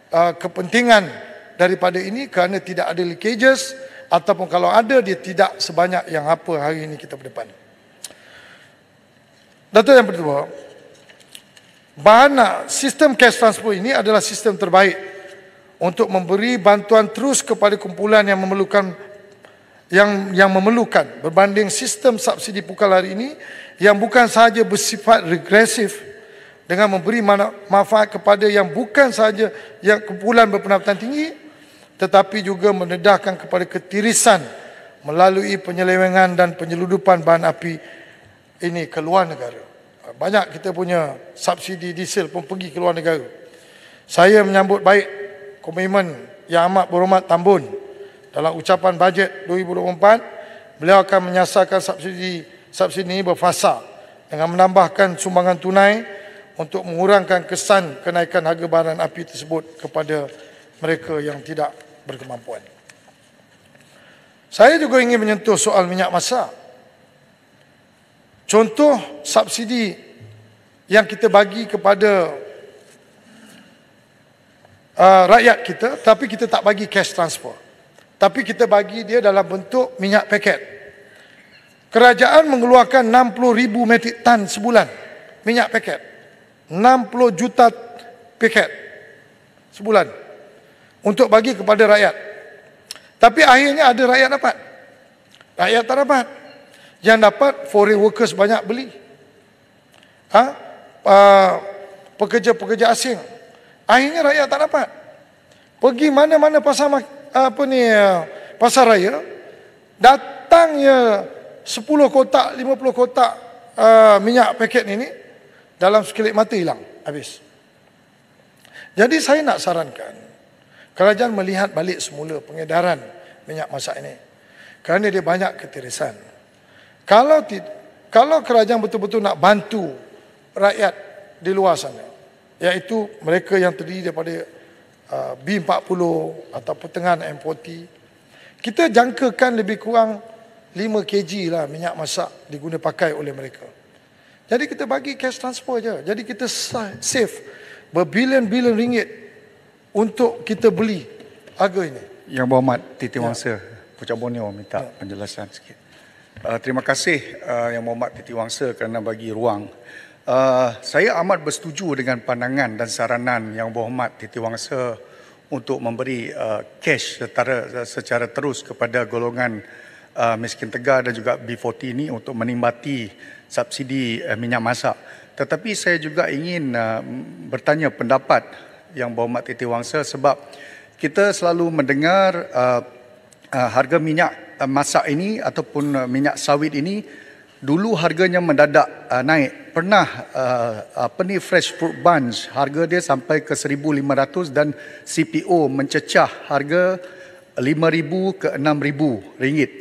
uh, kepentingan daripada ini kerana tidak ada leakages ataupun kalau ada, dia tidak sebanyak yang apa hari ini kita berdepan. Datuk yang pertama, bahan sistem cash transfer ini adalah sistem terbaik untuk memberi bantuan terus kepada kumpulan yang memerlukan yang yang memerlukan berbanding sistem subsidi pukal hari ini yang bukan sahaja bersifat regresif dengan memberi manfaat kepada yang bukan sahaja yang kumpulan berpendapatan tinggi tetapi juga menedahkan kepada ketirisan melalui penyelewengan dan penyeludupan bahan api ini ke luar negara. Banyak kita punya subsidi diesel pun pergi ke luar negara. Saya menyambut baik komitmen yang amat berhormat Tambun dalam ucapan bajet 2024 beliau akan menyasarkan subsidi subsidi ini berfasa dengan menambahkan sumbangan tunai untuk mengurangkan kesan kenaikan harga barang api tersebut kepada mereka yang tidak berkemampuan. Saya juga ingin menyentuh soal minyak masak. Contoh subsidi yang kita bagi kepada uh, rakyat kita tapi kita tak bagi cash transfer. Tapi kita bagi dia dalam bentuk minyak paket. Kerajaan mengeluarkan 60 ribu metrik tan sebulan minyak paket. 60 juta paket sebulan untuk bagi kepada rakyat. Tapi akhirnya ada rakyat dapat. Rakyat tak dapat. Yang dapat foreign workers banyak beli. Ha? Uh, pekerja-pekerja asing. Akhirnya rakyat tak dapat. Pergi mana-mana pasar apa ni? Eh, pasar raya datangnya 10 kotak, 50 kotak uh, minyak paket ini dalam sekelip mata hilang, habis. Jadi saya nak sarankan kerajaan melihat balik semula pengedaran minyak masak ini kerana dia banyak ketirisan. Kalau ti, kalau kerajaan betul-betul nak bantu rakyat di luar sana iaitu mereka yang terdiri daripada uh, B40 atau tengah M40 kita jangkakan lebih kurang 5 kg lah minyak masak diguna pakai oleh mereka. Jadi kita bagi cash transfer je. Jadi kita save berbilion-bilion ringgit untuk kita beli harga ini. Yang berhormat Titi ya. Wangsa, ya. Pucat Borneo minta ya. penjelasan sikit. Uh, terima kasih uh, Yang Berhormat Titi Wangsa kerana bagi ruang. Uh, saya amat bersetuju dengan pandangan dan saranan Yang Berhormat Titi Wangsa untuk memberi uh, cash secara, secara terus kepada golongan uh, miskin tegar dan juga B40 ini untuk menimbati subsidi uh, minyak masak. Tetapi saya juga ingin uh, bertanya pendapat yang berhormat Titi Wangsa sebab kita selalu mendengar uh, uh, harga minyak uh, masak ini ataupun uh, minyak sawit ini dulu harganya mendadak uh, naik. Pernah uh, apa ni fresh fruit bunch harga dia sampai ke 1500 dan CPO mencecah harga 5000 ke 6000 ringgit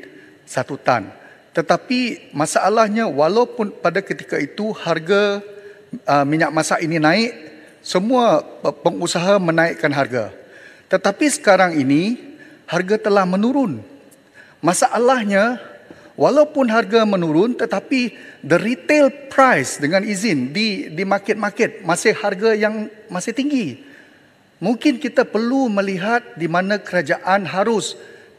satu tan. Tetapi masalahnya walaupun pada ketika itu harga uh, minyak masak ini naik, semua pengusaha menaikkan harga. Tetapi sekarang ini harga telah menurun. Masalahnya walaupun harga menurun tetapi the retail price dengan izin di di market-market masih harga yang masih tinggi. Mungkin kita perlu melihat di mana kerajaan harus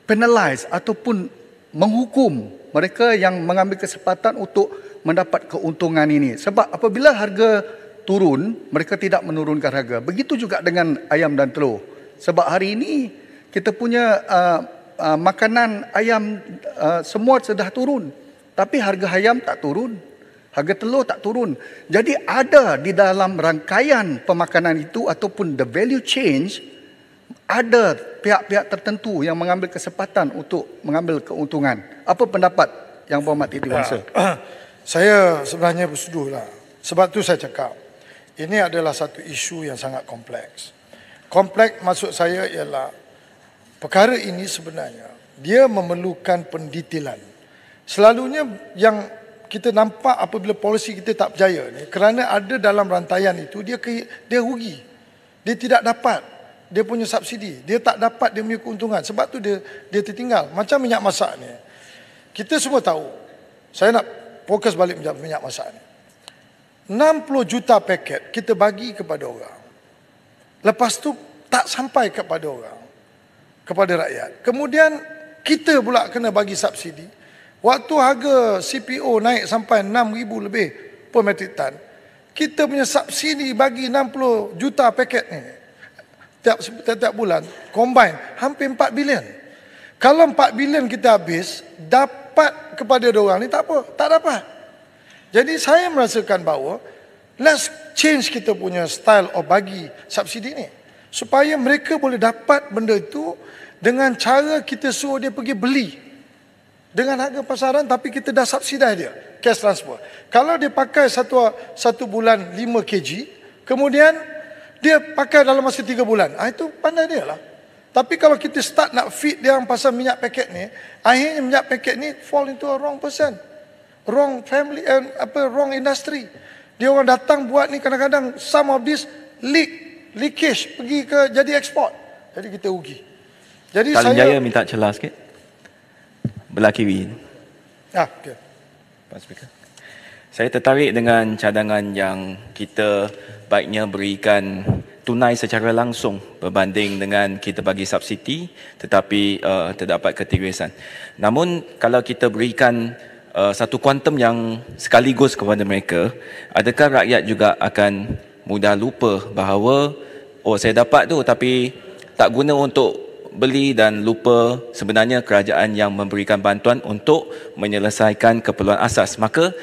penalize ataupun menghukum mereka yang mengambil kesempatan untuk mendapat keuntungan ini. Sebab apabila harga turun, mereka tidak menurunkan harga. Begitu juga dengan ayam dan telur. Sebab hari ini kita punya uh, uh, makanan ayam uh, semua sudah turun. Tapi harga ayam tak turun. Harga telur tak turun. Jadi ada di dalam rangkaian pemakanan itu ataupun the value change ada pihak-pihak tertentu yang mengambil kesempatan untuk mengambil keuntungan. Apa pendapat yang Puan Mati Tiwansa? Ya, [CLEARS THROAT] saya sebenarnya bersudulah. Sebab tu saya cakap, ini adalah satu isu yang sangat kompleks. Kompleks maksud saya ialah perkara ini sebenarnya dia memerlukan pendetilan. Selalunya yang kita nampak apabila polisi kita tak berjaya ni kerana ada dalam rantaian itu dia dia rugi. Dia tidak dapat dia punya subsidi. Dia tak dapat dia punya keuntungan. Sebab tu dia dia tertinggal. Macam minyak masak ni. Kita semua tahu. Saya nak fokus balik minyak masak ni. 60 juta paket kita bagi kepada orang. Lepas tu tak sampai kepada orang. Kepada rakyat. Kemudian kita pula kena bagi subsidi. Waktu harga CPO naik sampai 6 ribu lebih per metric ton. Kita punya subsidi bagi 60 juta paket ni tiap tiap bulan combine hampir 4 bilion. Kalau 4 bilion kita habis dapat kepada dua orang ni tak apa, tak dapat. Jadi saya merasakan bahawa let's change kita punya style of bagi subsidi ni supaya mereka boleh dapat benda itu dengan cara kita suruh dia pergi beli dengan harga pasaran tapi kita dah subsidi dia cash transfer. Kalau dia pakai satu satu bulan 5 kg kemudian dia pakai dalam masa tiga bulan. Ah itu pandai dia lah. Tapi kalau kita start nak feed dia pasal minyak paket ni, akhirnya minyak paket ni fall into a wrong person. Wrong family and eh, apa wrong industry. Dia orang datang buat ni kadang-kadang some of this leak, leakage pergi ke jadi ekspor Jadi kita rugi. Jadi Talim saya Jaya minta celah sikit. Belaki ini. Ah, okey. Pak Speaker. Saya tertarik dengan cadangan yang kita baiknya berikan tunai secara langsung berbanding dengan kita bagi subsidi tetapi uh, terdapat ketegasan. Namun kalau kita berikan uh, satu kuantum yang sekaligus kepada mereka, adakah rakyat juga akan mudah lupa bahawa oh saya dapat tu tapi tak guna untuk beli dan lupa sebenarnya kerajaan yang memberikan bantuan untuk menyelesaikan keperluan asas. Maka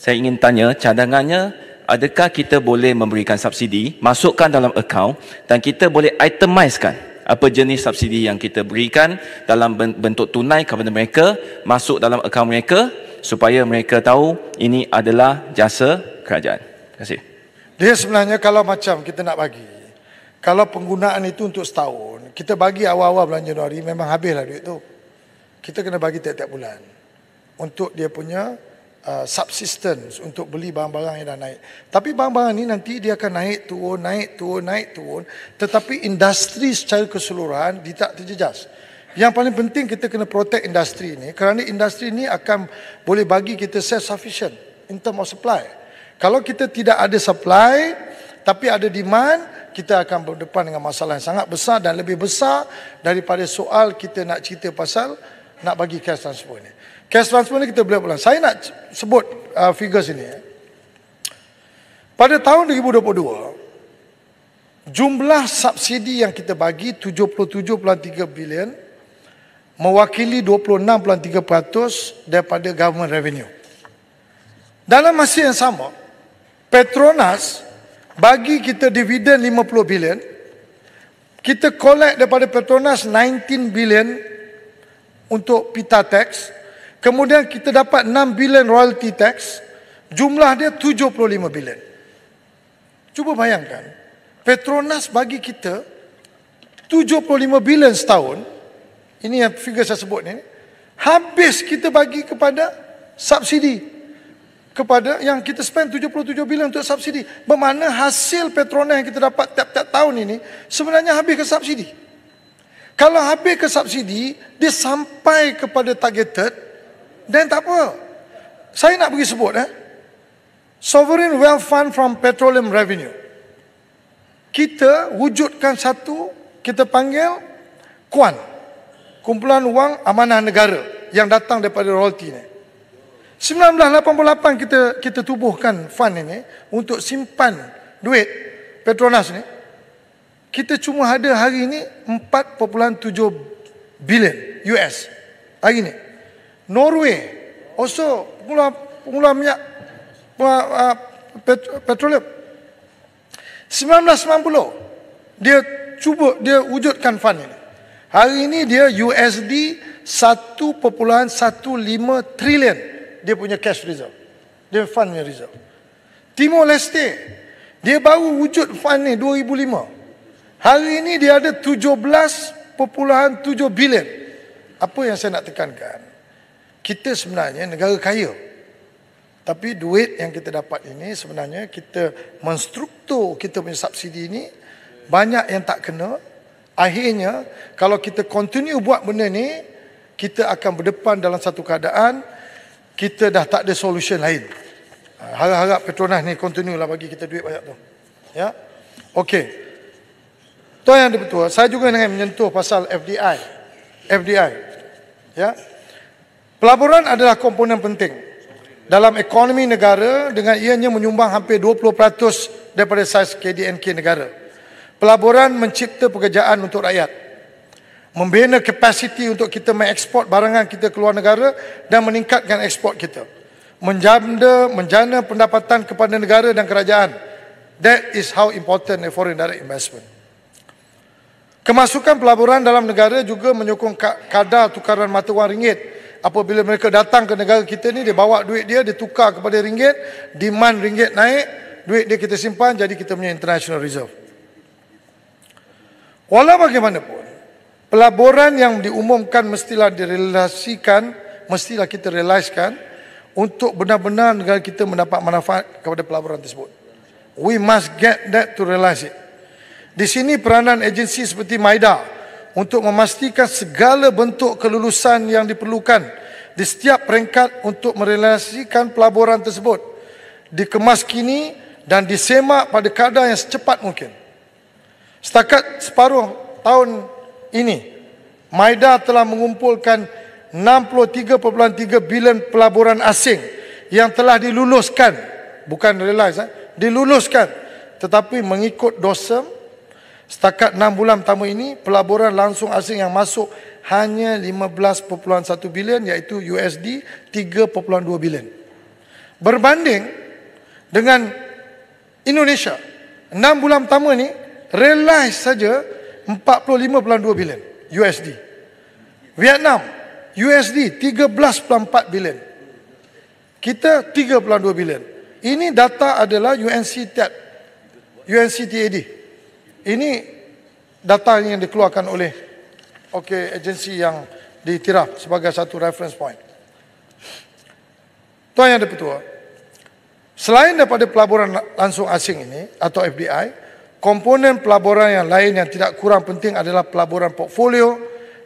saya ingin tanya cadangannya adakah kita boleh memberikan subsidi masukkan dalam akaun dan kita boleh itemiskan apa jenis subsidi yang kita berikan dalam bentuk tunai kepada mereka masuk dalam akaun mereka supaya mereka tahu ini adalah jasa kerajaan. Terima kasih. Dia sebenarnya kalau macam kita nak bagi kalau penggunaan itu untuk setahun kita bagi awal-awal bulan Januari memang habislah duit tu. Kita kena bagi tiap-tiap bulan untuk dia punya Uh, subsistence untuk beli barang-barang yang dah naik. Tapi barang-barang ni nanti dia akan naik turun, naik turun, naik turun. Tetapi industri secara keseluruhan dia tak terjejas. Yang paling penting kita kena protect industri ni kerana industri ni akan boleh bagi kita self sufficient in term of supply. Kalau kita tidak ada supply tapi ada demand, kita akan berdepan dengan masalah yang sangat besar dan lebih besar daripada soal kita nak cerita pasal nak bagi cash transfer ni. Cash transfer ni kita boleh pulang. Saya nak sebut uh, figures ini. Eh. Pada tahun 2022, jumlah subsidi yang kita bagi 77.3 bilion mewakili 26.3% daripada government revenue. Dalam masa yang sama, Petronas bagi kita dividen 50 bilion. Kita collect daripada Petronas 19 bilion untuk pita tax. Kemudian kita dapat 6 bilion royalty tax. Jumlah dia 75 bilion. Cuba bayangkan. Petronas bagi kita 75 bilion setahun. Ini yang figure saya sebut ni. Habis kita bagi kepada subsidi. Kepada yang kita spend 77 bilion untuk subsidi. Bermakna hasil Petronas yang kita dapat tiap-tiap tahun ini sebenarnya habis ke subsidi. Kalau habis ke subsidi, dia sampai kepada targeted dan tak apa. Saya nak bagi sebut eh. Sovereign wealth fund from petroleum revenue. Kita wujudkan satu kita panggil kuan. Kumpulan wang amanah negara yang datang daripada royalty ni. 1988 kita kita tubuhkan fund ini untuk simpan duit Petronas ni. Kita cuma ada hari ini 4.7 bilion US hari ini. Norway also pengeluar pengeluar minyak pengeluar, uh, ah, pet, petroleum 1990 dia cuba dia wujudkan fund ini hari ini dia USD 1.15 trilion dia punya cash reserve dia fund punya reserve Timor Leste dia baru wujud fund ni 2005 hari ini dia ada 17.7 bilion apa yang saya nak tekankan kita sebenarnya negara kaya. Tapi duit yang kita dapat ini sebenarnya kita menstruktur kita punya subsidi ini banyak yang tak kena. Akhirnya kalau kita continue buat benda ni kita akan berdepan dalam satu keadaan kita dah tak ada solution lain. Ha, harap-harap Petronas ni continue lah bagi kita duit banyak tu. Ya. Okey. Tuan yang betul, saya juga nak menyentuh pasal FDI. FDI. Ya. Yeah? Pelaburan adalah komponen penting dalam ekonomi negara dengan ianya menyumbang hampir 20% daripada saiz KDNK negara. Pelaburan mencipta pekerjaan untuk rakyat. Membina kapasiti untuk kita mengekspor barangan kita ke luar negara dan meningkatkan ekspor kita. Menjanda, menjana pendapatan kepada negara dan kerajaan. That is how important a foreign direct investment. Kemasukan pelaburan dalam negara juga menyokong kadar tukaran mata wang ringgit apabila mereka datang ke negara kita ni dia bawa duit dia dia tukar kepada ringgit demand ringgit naik duit dia kita simpan jadi kita punya international reserve walau bagaimanapun pelaburan yang diumumkan mestilah direlasikan mestilah kita realiskan untuk benar-benar negara kita mendapat manfaat kepada pelaburan tersebut we must get that to realize it di sini peranan agensi seperti MAIDA untuk memastikan segala bentuk kelulusan yang diperlukan di setiap peringkat untuk merealisasikan pelaburan tersebut dikemas kini dan disemak pada kadar yang secepat mungkin. Setakat separuh tahun ini, Maida telah mengumpulkan 63.3 bilion pelaburan asing yang telah diluluskan, bukan realize, eh? diluluskan tetapi mengikut dosem Setakat 6 bulan pertama ini, pelaburan langsung asing yang masuk hanya 15.1 bilion iaitu USD 3.2 bilion. Berbanding dengan Indonesia, 6 bulan pertama ini realize saja 45.2 bilion USD. Vietnam USD 13.4 bilion. Kita 3.2 bilion. Ini data adalah UNCTAD. UNCTAD. Ini data yang dikeluarkan oleh okay, agensi yang ditiraf sebagai satu reference point. Tuan Yang Dipertua, selain daripada pelaburan langsung asing ini atau FDI, komponen pelaburan yang lain yang tidak kurang penting adalah pelaburan portfolio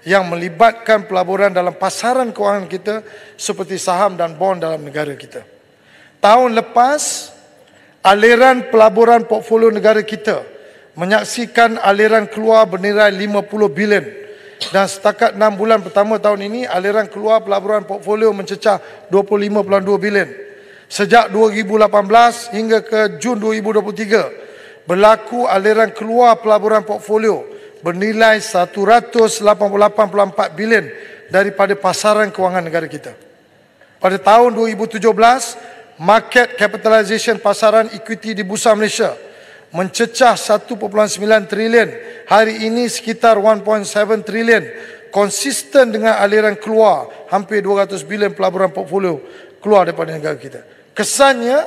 yang melibatkan pelaburan dalam pasaran kewangan kita seperti saham dan bond dalam negara kita. Tahun lepas, aliran pelaburan portfolio negara kita – menyaksikan aliran keluar bernilai 50 bilion dan setakat 6 bulan pertama tahun ini aliran keluar pelaburan portfolio mencecah 25.2 bilion. Sejak 2018 hingga ke Jun 2023 berlaku aliran keluar pelaburan portfolio bernilai 188.4 bilion daripada pasaran kewangan negara kita. Pada tahun 2017, market capitalization pasaran equity di Bursa Malaysia mencecah 1.9 trilion hari ini sekitar 1.7 trilion konsisten dengan aliran keluar hampir 200 bilion pelaburan portfolio keluar daripada negara kita kesannya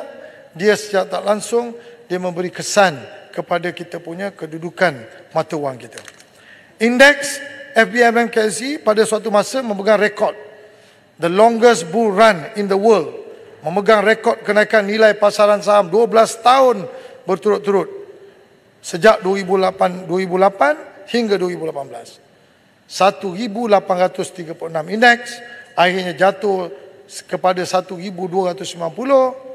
dia secara tak langsung dia memberi kesan kepada kita punya kedudukan mata wang kita indeks FBMM KSE pada suatu masa memegang rekod the longest bull run in the world memegang rekod kenaikan nilai pasaran saham 12 tahun berturut-turut sejak 2008, 2008 hingga 2018. 1836 indeks akhirnya jatuh kepada 1250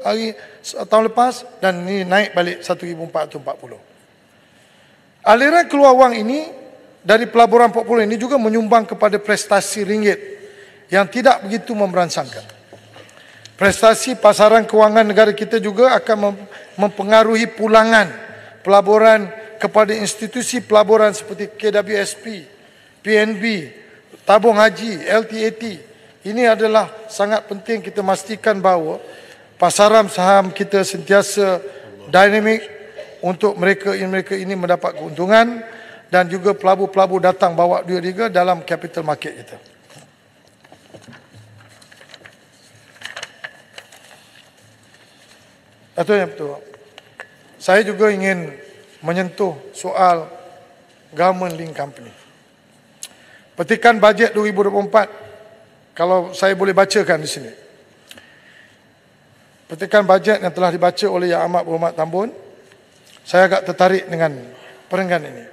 hari tahun lepas dan ini naik balik 1440. Aliran keluar wang ini dari pelaburan portfolio ini juga menyumbang kepada prestasi ringgit yang tidak begitu memberansangkan. Prestasi pasaran kewangan negara kita juga akan mempengaruhi pulangan pelaburan kepada institusi pelaburan seperti KWSP, PNB, Tabung Haji, LTAT. Ini adalah sangat penting kita pastikan bahawa pasaran saham kita sentiasa dinamik untuk mereka ini mereka ini mendapat keuntungan dan juga pelabur-pelabur datang bawa duit juga dalam capital market kita. Atau Yang Pertua, saya juga ingin menyentuh soal government link company. Petikan bajet 2024 kalau saya boleh bacakan di sini. Petikan bajet yang telah dibaca oleh Yang Amat Berhormat Tambun. Saya agak tertarik dengan perenggan ini.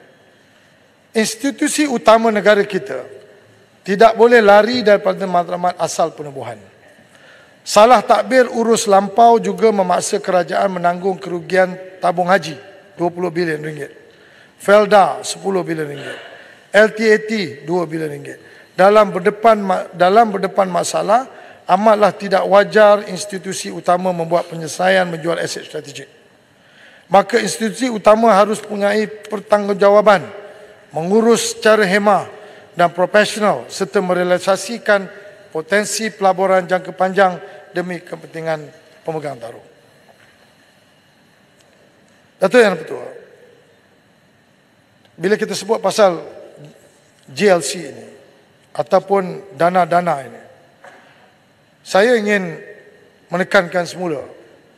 Institusi utama negara kita tidak boleh lari daripada matlamat asal penubuhan. Salah takbir urus lampau juga memaksa kerajaan menanggung kerugian tabung haji 20 bilion ringgit. Felda 10 bilion ringgit. LTAT 2 bilion ringgit. Dalam berdepan dalam berdepan masalah amatlah tidak wajar institusi utama membuat penyelesaian menjual aset strategik. Maka institusi utama harus mempunyai pertanggungjawaban mengurus secara hemah dan profesional serta merealisasikan potensi pelaburan jangka panjang demi kepentingan pemegang taruh. Datuk Yang betul. bila kita sebut pasal GLC ini ataupun dana-dana ini, saya ingin menekankan semula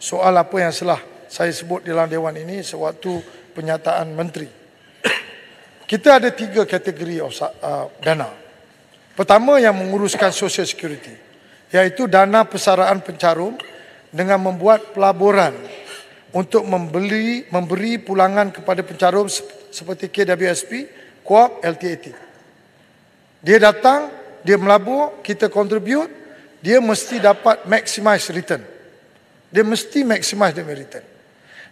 soal apa yang telah saya sebut di dalam Dewan ini sewaktu penyataan Menteri. Kita ada tiga kategori of, uh, dana. Pertama yang menguruskan social security Iaitu dana persaraan pencarum Dengan membuat pelaburan Untuk membeli memberi pulangan kepada pencarum Seperti KWSP, Coop, LTAT Dia datang, dia melabur, kita contribute Dia mesti dapat maximize return Dia mesti maximize the return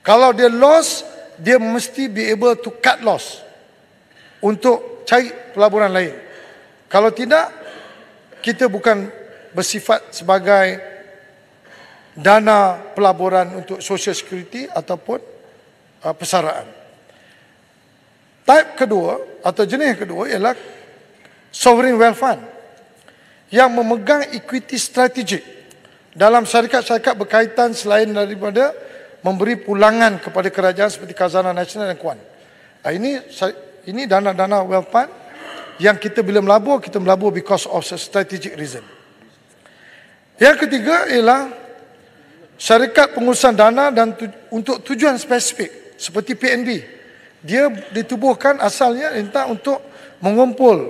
Kalau dia loss, dia mesti be able to cut loss Untuk cari pelaburan lain kalau tidak, kita bukan bersifat sebagai dana pelaburan untuk social security ataupun uh, persaraan. Type kedua atau jenis kedua ialah sovereign wealth fund yang memegang equity strategik dalam syarikat-syarikat berkaitan selain daripada memberi pulangan kepada kerajaan seperti kazana nasional dan kuan. Ah, ini ini dana-dana wealth fund yang kita bila melabur, kita melabur because of a strategic reason. Yang ketiga ialah syarikat pengurusan dana dan tu, untuk tujuan spesifik seperti PNB. Dia ditubuhkan asalnya entah untuk mengumpul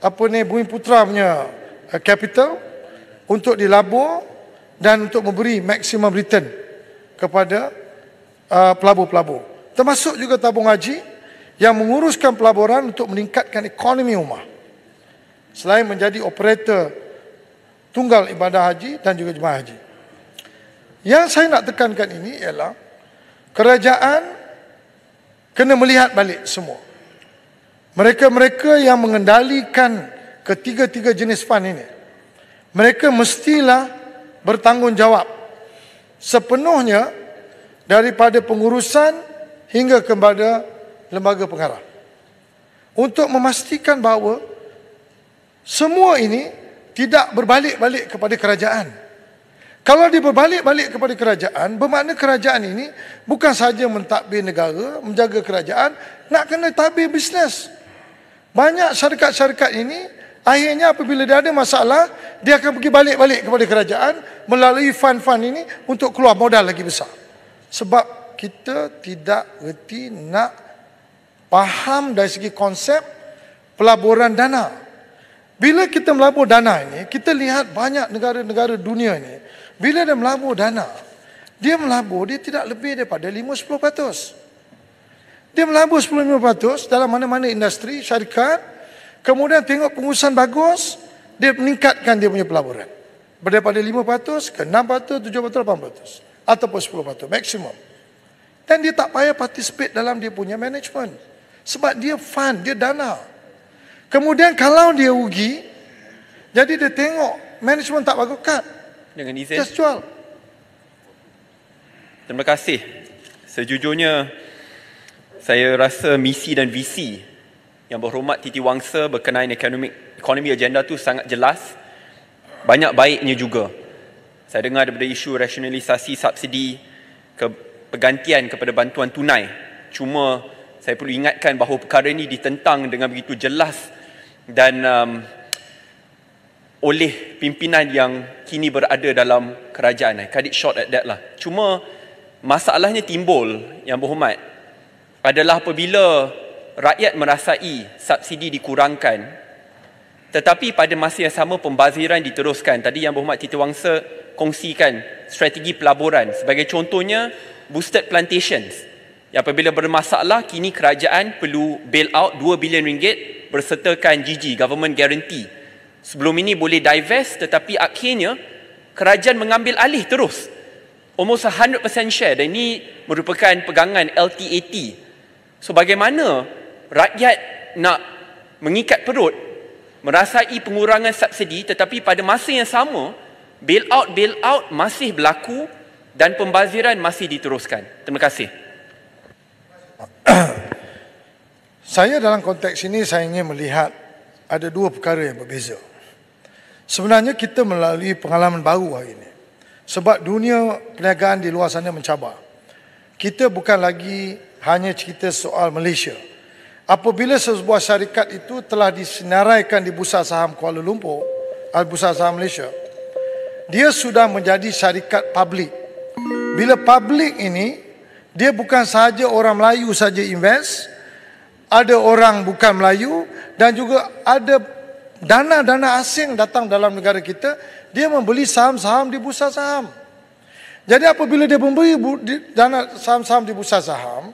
apa ni Bumi Putra punya uh, capital untuk dilabur dan untuk memberi maximum return kepada uh, pelabur-pelabur. Termasuk juga tabung haji yang menguruskan pelaburan untuk meningkatkan ekonomi rumah Selain menjadi operator tunggal ibadah haji dan juga jemaah haji. Yang saya nak tekankan ini ialah kerajaan kena melihat balik semua. Mereka-mereka yang mengendalikan ketiga-tiga jenis fund ini. Mereka mestilah bertanggungjawab sepenuhnya daripada pengurusan hingga kepada lembaga pengarah untuk memastikan bahawa semua ini tidak berbalik-balik kepada kerajaan. Kalau dia berbalik-balik kepada kerajaan, bermakna kerajaan ini bukan saja mentadbir negara, menjaga kerajaan, nak kena tabir bisnes. Banyak syarikat-syarikat ini akhirnya apabila dia ada masalah, dia akan pergi balik-balik kepada kerajaan melalui fan-fan ini untuk keluar modal lagi besar. Sebab kita tidak reti nak faham dari segi konsep pelaburan dana. Bila kita melabur dana ini, kita lihat banyak negara-negara dunia ini, bila dia melabur dana, dia melabur dia tidak lebih daripada 5-10%. Dia melabur 10-5% dalam mana-mana industri, syarikat, kemudian tengok pengurusan bagus, dia meningkatkan dia punya pelaburan. Daripada 5% ke 6%, 7%, 8% ataupun 10% maksimum. Dan dia tak payah participate dalam dia punya management. Sebab dia fun, dia dana. Kemudian kalau dia rugi, jadi dia tengok management tak bagus kad. Dengan izin. Just jual. Terima kasih. Sejujurnya, saya rasa misi dan visi yang berhormat Titi Wangsa berkenaan economic, economy agenda tu sangat jelas. Banyak baiknya juga. Saya dengar daripada isu rasionalisasi subsidi ke pergantian kepada bantuan tunai. Cuma saya perlu ingatkan bahawa perkara ini ditentang dengan begitu jelas dan um, oleh pimpinan yang kini berada dalam kerajaan. I cut it short at that lah. Cuma masalahnya timbul yang berhormat adalah apabila rakyat merasai subsidi dikurangkan tetapi pada masa yang sama pembaziran diteruskan. Tadi yang berhormat Tito Wangsa kongsikan strategi pelaburan sebagai contohnya boosted plantations. Ya, apabila bermasalah kini kerajaan perlu bail out 2 bilion ringgit bersertakan GG government guarantee. Sebelum ini boleh divest tetapi akhirnya kerajaan mengambil alih terus. Almost 100% share dan ini merupakan pegangan LTAT. So bagaimana rakyat nak mengikat perut merasai pengurangan subsidi tetapi pada masa yang sama bail out bail out masih berlaku dan pembaziran masih diteruskan. Terima kasih. [COUGHS] saya dalam konteks ini saya ingin melihat ada dua perkara yang berbeza. Sebenarnya kita melalui pengalaman baru hari ini. Sebab dunia perniagaan di luar sana mencabar. Kita bukan lagi hanya cerita soal Malaysia. Apabila sebuah syarikat itu telah disenaraikan di Bursa Saham Kuala Lumpur, al eh, Bursa Saham Malaysia, dia sudah menjadi syarikat publik. Bila publik ini dia bukan sahaja orang Melayu saja invest, ada orang bukan Melayu dan juga ada dana-dana asing datang dalam negara kita, dia membeli saham-saham di bursa saham. Jadi apabila dia membeli dana saham-saham di bursa saham,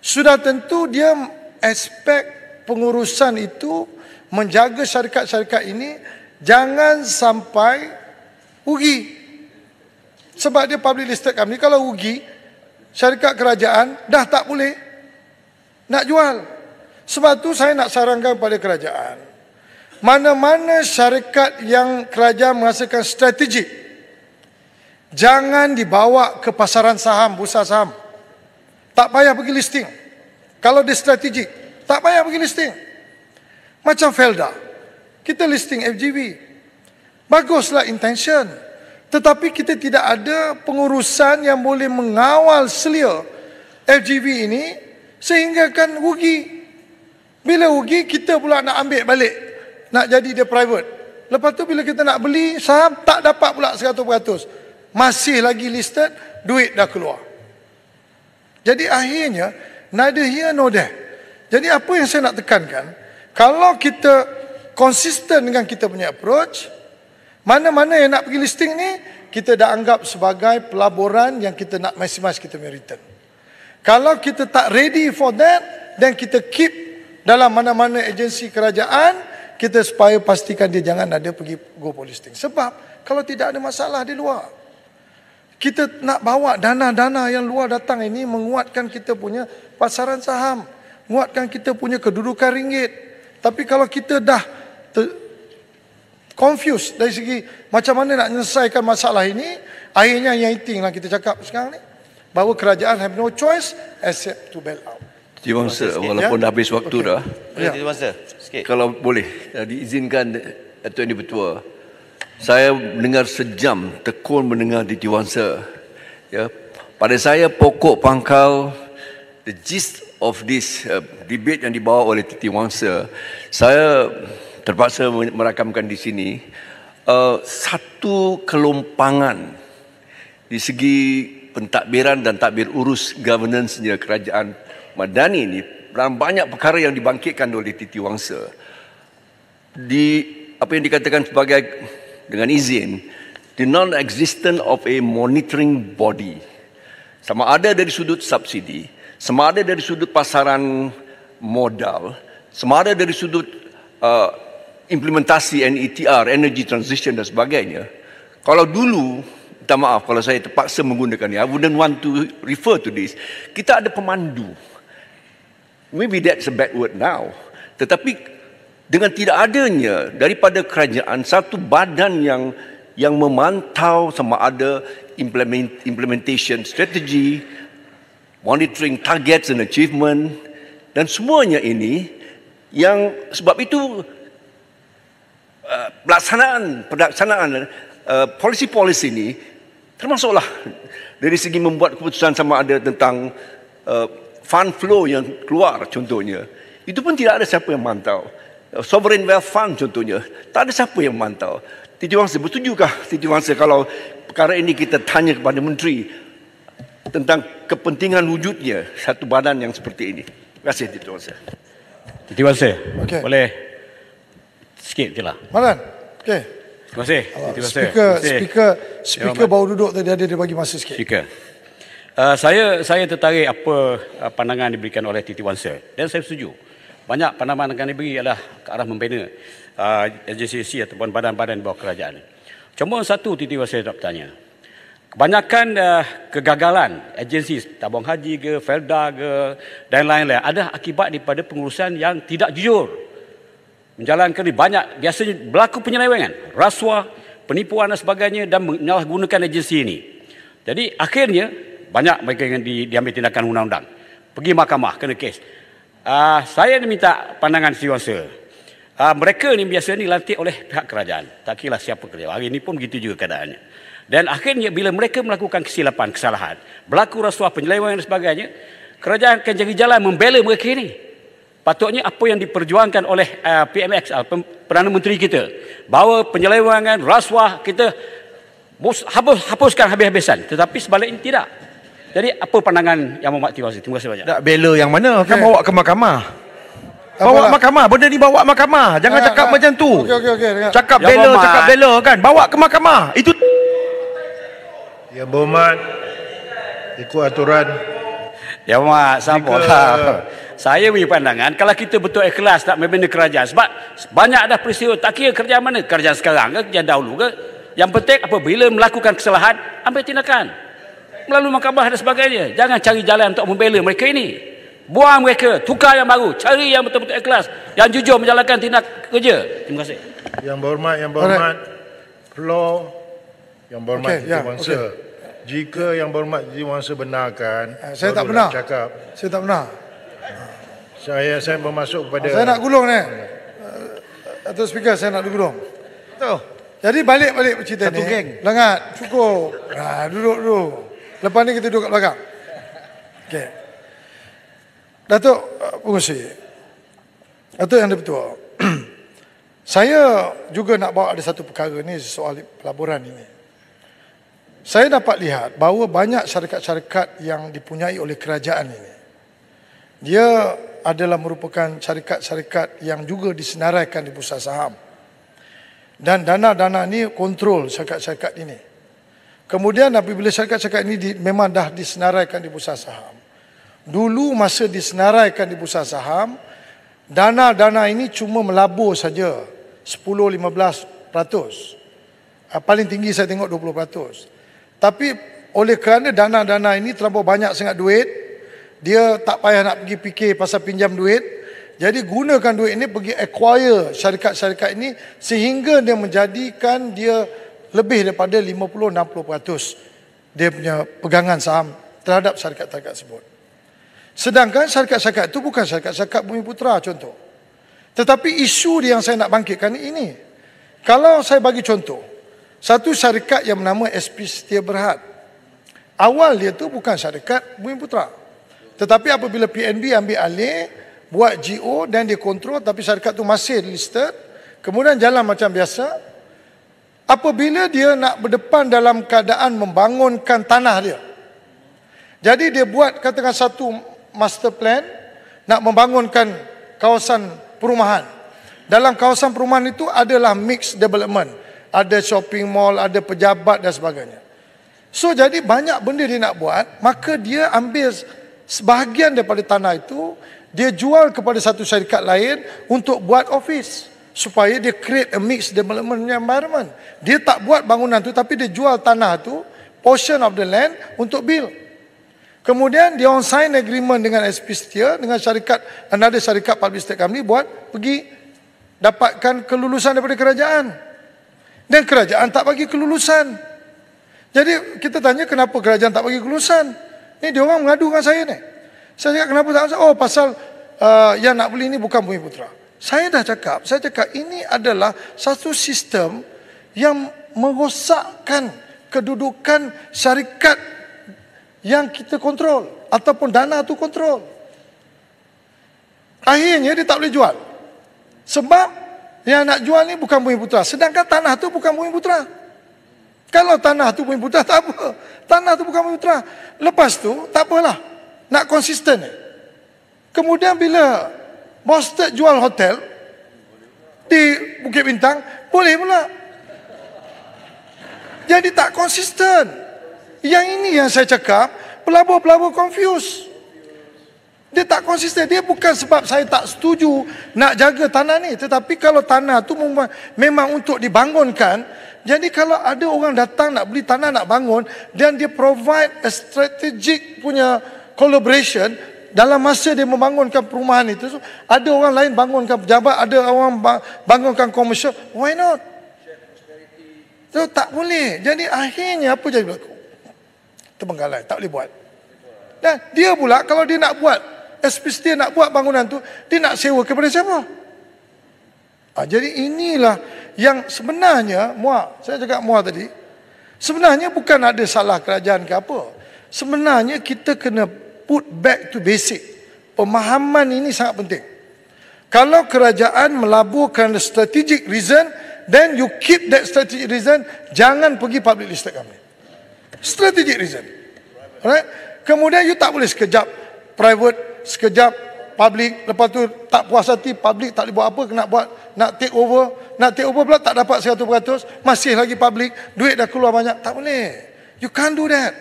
sudah tentu dia aspek pengurusan itu menjaga syarikat-syarikat ini jangan sampai rugi. Sebab dia public listed kami, kalau rugi, syarikat kerajaan dah tak boleh nak jual. Sebab tu saya nak sarankan kepada kerajaan. Mana-mana syarikat yang kerajaan menghasilkan strategik. Jangan dibawa ke pasaran saham, bursa saham. Tak payah pergi listing. Kalau dia strategik, tak payah pergi listing. Macam Felda. Kita listing FGV. Baguslah intention. Intention. Tetapi kita tidak ada pengurusan yang boleh mengawal selia FGV ini sehingga kan rugi. Bila rugi kita pula nak ambil balik. Nak jadi dia private. Lepas tu bila kita nak beli saham tak dapat pula 100%. Masih lagi listed, duit dah keluar. Jadi akhirnya neither here nor there. Jadi apa yang saya nak tekankan, kalau kita konsisten dengan kita punya approach, mana-mana yang nak pergi listing ni kita dah anggap sebagai pelaburan yang kita nak maximize kita punya return. Kalau kita tak ready for that then kita keep dalam mana-mana agensi kerajaan kita supaya pastikan dia jangan ada pergi go for listing. Sebab kalau tidak ada masalah di luar kita nak bawa dana-dana yang luar datang ini menguatkan kita punya pasaran saham, menguatkan kita punya kedudukan ringgit. Tapi kalau kita dah confused dari segi macam mana nak menyelesaikan masalah ini. Akhirnya yang itinglah lah kita cakap sekarang ni. Bahawa kerajaan have no choice except to bail out. Tuan Bangsa, walaupun dah habis waktu okay. dah. Boleh Tuan Bangsa? Ya. Kalau boleh, eh, diizinkan eh, Tuan Ini Bertua. Saya mendengar sejam tekun mendengar di Tuan Bangsa. Ya. Pada saya, pokok pangkal, the gist of this uh, debate yang dibawa oleh Titi Wangsa, saya terpaksa merakamkan di sini uh, satu kelompangan di segi pentadbiran dan takbir urus governancenya kerajaan Madani ini dalam banyak perkara yang dibangkitkan oleh Titi Wangsa di apa yang dikatakan sebagai dengan izin the non existence of a monitoring body sama ada dari sudut subsidi sama ada dari sudut pasaran modal sama ada dari sudut uh, implementasi NETR, energy transition dan sebagainya, kalau dulu, minta maaf kalau saya terpaksa menggunakan ini, I wouldn't want to refer to this, kita ada pemandu. Maybe that's a bad word now. Tetapi dengan tidak adanya daripada kerajaan satu badan yang yang memantau sama ada implement, implementation strategy, monitoring targets and achievement dan semuanya ini yang sebab itu pelaksanaan pelaksanaan uh, eh, polisi-polisi ini termasuklah dari segi membuat keputusan sama ada tentang uh, fund flow yang keluar contohnya itu pun tidak ada siapa yang mantau eh, sovereign wealth fund contohnya tak ada siapa yang mantau Titi Wangsa bersetujukah Titi Wangsa kalau perkara ini kita tanya kepada menteri tentang kepentingan wujudnya satu badan yang seperti ini terima kasih Titi Wangsa Titi Wangsa okay. boleh Sikit je lah. Malan. Okay. Terima kasih. Terima kasih. Speaker, Terima kasih. speaker, ya, speaker bawa duduk tadi ada dia bagi masa sikit. Speaker. Uh, saya saya tertarik apa uh, pandangan diberikan oleh Titi Wansa dan saya setuju. Banyak pandangan yang diberi adalah ke arah membina uh, JCC ataupun badan-badan bawah kerajaan. Cuma satu Titi Wansa nak tanya. Kebanyakan uh, kegagalan agensi tabung haji ke, felda ke dan lain-lain ada akibat daripada pengurusan yang tidak jujur menjalankan banyak biasanya berlaku penyelewengan rasuah penipuan dan sebagainya dan menyalahgunakan agensi ini jadi akhirnya banyak mereka yang di, diambil tindakan undang-undang pergi mahkamah kena kes uh, saya minta pandangan siwasa uh, ah, mereka ni biasa ni lantik oleh pihak kerajaan tak kira siapa kerja hari ini pun begitu juga keadaannya dan akhirnya bila mereka melakukan kesilapan kesalahan berlaku rasuah penyelewengan dan sebagainya kerajaan akan jadi jalan membela mereka ini patutnya apa yang diperjuangkan oleh uh, eh, PMX eh, Perdana Menteri kita bahawa penyelewangan rasuah kita hapus, hapuskan habis-habisan tetapi sebaliknya tidak jadi apa pandangan yang Mohd Mati Wazir terima kasih banyak tak bela yang mana okay. kan bawa ke mahkamah Bawa ke mahkamah. Benda ni bawa ke mahkamah. Jangan ah, cakap ah, macam tu. Okay, okay, okay. Cakap ya bela, Bumat. cakap bela kan. Bawa ke mahkamah. Itu... Ya Bumat. Ikut aturan. Ya Bumat. Sampai Jika... Lah saya punya pandangan kalau kita betul ikhlas nak membina kerajaan sebab banyak dah peristiwa tak kira kerja mana kerja sekarang ke kerajaan dahulu ke yang penting apabila melakukan kesalahan ambil tindakan melalui mahkamah dan sebagainya jangan cari jalan untuk membela mereka ini buang mereka tukar yang baru cari yang betul-betul ikhlas yang jujur menjalankan tindak kerja terima kasih yang berhormat yang berhormat right. yang berhormat okay, yeah, bangsa okay. jika yang berhormat jiwangsa benarkan eh, saya tak benar cakap saya tak benar saya saya bermasuk kepada Saya nak gulung ni. Atau speaker saya nak gulung tu. Jadi balik-balik cerita Satu ni. Satu geng. Lengat, cukup. Ha, duduk dulu. Lepas ni kita duduk kat belakang. Okey. Datuk ah, pengusi. Datuk yang dipertua. [CLEARS THROAT] Saya juga nak bawa ada satu perkara ni soal pelaburan ini. Saya dapat lihat bahawa banyak syarikat-syarikat yang dipunyai oleh kerajaan ini. Dia adalah merupakan syarikat-syarikat yang juga disenaraikan di pusat saham. Dan dana-dana ini kontrol syarikat-syarikat ini. Kemudian apabila syarikat-syarikat ini di, memang dah disenaraikan di pusat saham. Dulu masa disenaraikan di pusat saham, dana-dana ini cuma melabur saja 10-15%. Ah, paling tinggi saya tengok 20%. Tapi oleh kerana dana-dana ini terlalu banyak sangat duit, dia tak payah nak pergi fikir pasal pinjam duit. Jadi gunakan duit ini pergi acquire syarikat-syarikat ini sehingga dia menjadikan dia lebih daripada 50-60% dia punya pegangan saham terhadap syarikat-syarikat tersebut. Sedangkan syarikat-syarikat itu bukan syarikat-syarikat Bumi Putra contoh. Tetapi isu dia yang saya nak bangkitkan ini. Kalau saya bagi contoh, satu syarikat yang bernama SP Setia Berhad. Awal dia tu bukan syarikat Bumi Putra. Tetapi apabila PNB ambil alih, buat GO dan dia kontrol tapi syarikat tu masih listed, kemudian jalan macam biasa. Apabila dia nak berdepan dalam keadaan membangunkan tanah dia. Jadi dia buat katakan satu master plan nak membangunkan kawasan perumahan. Dalam kawasan perumahan itu adalah mixed development. Ada shopping mall, ada pejabat dan sebagainya. So jadi banyak benda dia nak buat, maka dia ambil sebahagian daripada tanah itu dia jual kepada satu syarikat lain untuk buat office supaya dia create a mix development environment. Dia tak buat bangunan tu tapi dia jual tanah tu portion of the land untuk build. Kemudian dia on sign agreement dengan SP Setia dengan syarikat another syarikat public state company buat pergi dapatkan kelulusan daripada kerajaan. Dan kerajaan tak bagi kelulusan. Jadi kita tanya kenapa kerajaan tak bagi kelulusan? Ni eh, dia orang mengadu dengan saya ni. Saya cakap kenapa tak Oh pasal uh, yang nak beli ni bukan bumi putra. Saya dah cakap, saya cakap ini adalah satu sistem yang merosakkan kedudukan syarikat yang kita kontrol ataupun dana tu kontrol. Akhirnya dia tak boleh jual. Sebab yang nak jual ni bukan bumi putra. Sedangkan tanah tu bukan bumi putra. Kalau tanah tu bumi putra tak apa. Tanah tu bukan bumi putra. Lepas tu tak apalah. Nak konsisten. Kemudian bila Boston jual hotel di Bukit Bintang, boleh pula. Jadi tak konsisten. Yang ini yang saya cakap, pelabur-pelabur confuse. Dia tak konsisten. Dia bukan sebab saya tak setuju nak jaga tanah ni. Tetapi kalau tanah tu memang untuk dibangunkan, jadi kalau ada orang datang nak beli tanah nak bangun dan dia provide a strategic punya collaboration dalam masa dia membangunkan perumahan itu so, ada orang lain bangunkan pejabat ada orang bangunkan komersial why not so tak boleh jadi akhirnya apa jadi berlaku terbengkalai tak boleh buat dan dia pula kalau dia nak buat SPST nak buat bangunan tu dia nak sewa kepada siapa ha, jadi inilah yang sebenarnya muak saya cakap muak tadi sebenarnya bukan ada salah kerajaan ke apa sebenarnya kita kena put back to basic pemahaman ini sangat penting kalau kerajaan melaburkan strategic reason then you keep that strategic reason jangan pergi public listed kami strategic reason alright kemudian you tak boleh sekejap private sekejap public lepas tu tak puas hati public tak boleh buat apa nak buat nak take over nak take over pula tak dapat 100%. Masih lagi public. Duit dah keluar banyak. Tak boleh. You can't do that.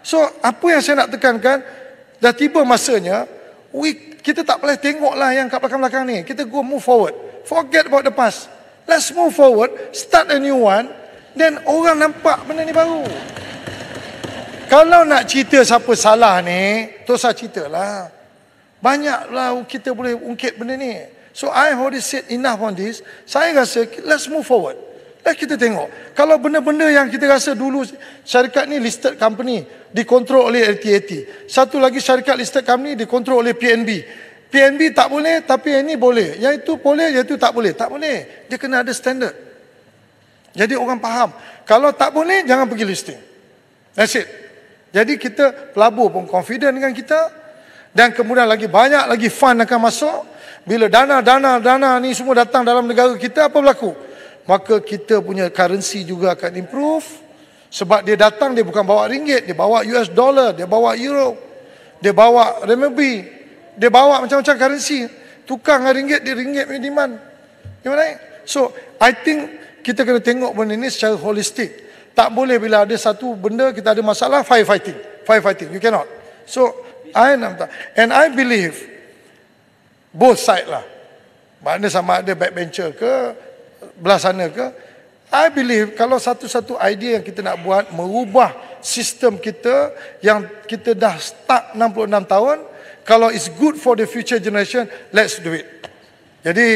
So apa yang saya nak tekankan. Dah tiba masanya. We, kita tak boleh tengok lah yang kat belakang-belakang ni. Kita go move forward. Forget about the past. Let's move forward. Start a new one. Then orang nampak benda ni baru. Kalau nak cerita siapa salah ni. Tak usah ceritalah. Banyaklah kita boleh ungkit benda ni. So I have already said enough on this. Saya rasa let's move forward. Let kita tengok. Kalau benda-benda yang kita rasa dulu syarikat ni listed company dikontrol oleh LTAT. Satu lagi syarikat listed company dikontrol oleh PNB. PNB tak boleh tapi yang ini boleh. Yang itu boleh, yang itu tak boleh. Tak boleh. Dia kena ada standard. Jadi orang faham. Kalau tak boleh jangan pergi listing. That's it. Jadi kita pelabur pun confident dengan kita dan kemudian lagi banyak lagi fund akan masuk bila dana, dana, dana ni semua datang dalam negara kita, apa berlaku? Maka kita punya currency juga akan improve. Sebab dia datang, dia bukan bawa ringgit. Dia bawa US dollar, dia bawa euro. Dia bawa renminbi. Dia bawa macam-macam currency. Tukar dengan ringgit, dia ringgit punya demand. Gimana? So, I think kita kena tengok benda ini secara holistik. Tak boleh bila ada satu benda, kita ada masalah, fighting, firefighting. fighting you cannot. So, I, and I believe both side lah. Maknanya sama ada backbencher ke, belah sana ke. I believe kalau satu-satu idea yang kita nak buat merubah sistem kita yang kita dah stuck 66 tahun, kalau it's good for the future generation, let's do it. Jadi,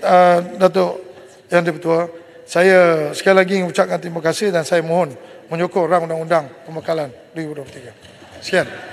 uh, Datuk Yang Dipertua, saya sekali lagi mengucapkan terima kasih dan saya mohon menyokong rang undang-undang pembekalan 2023. Sekian.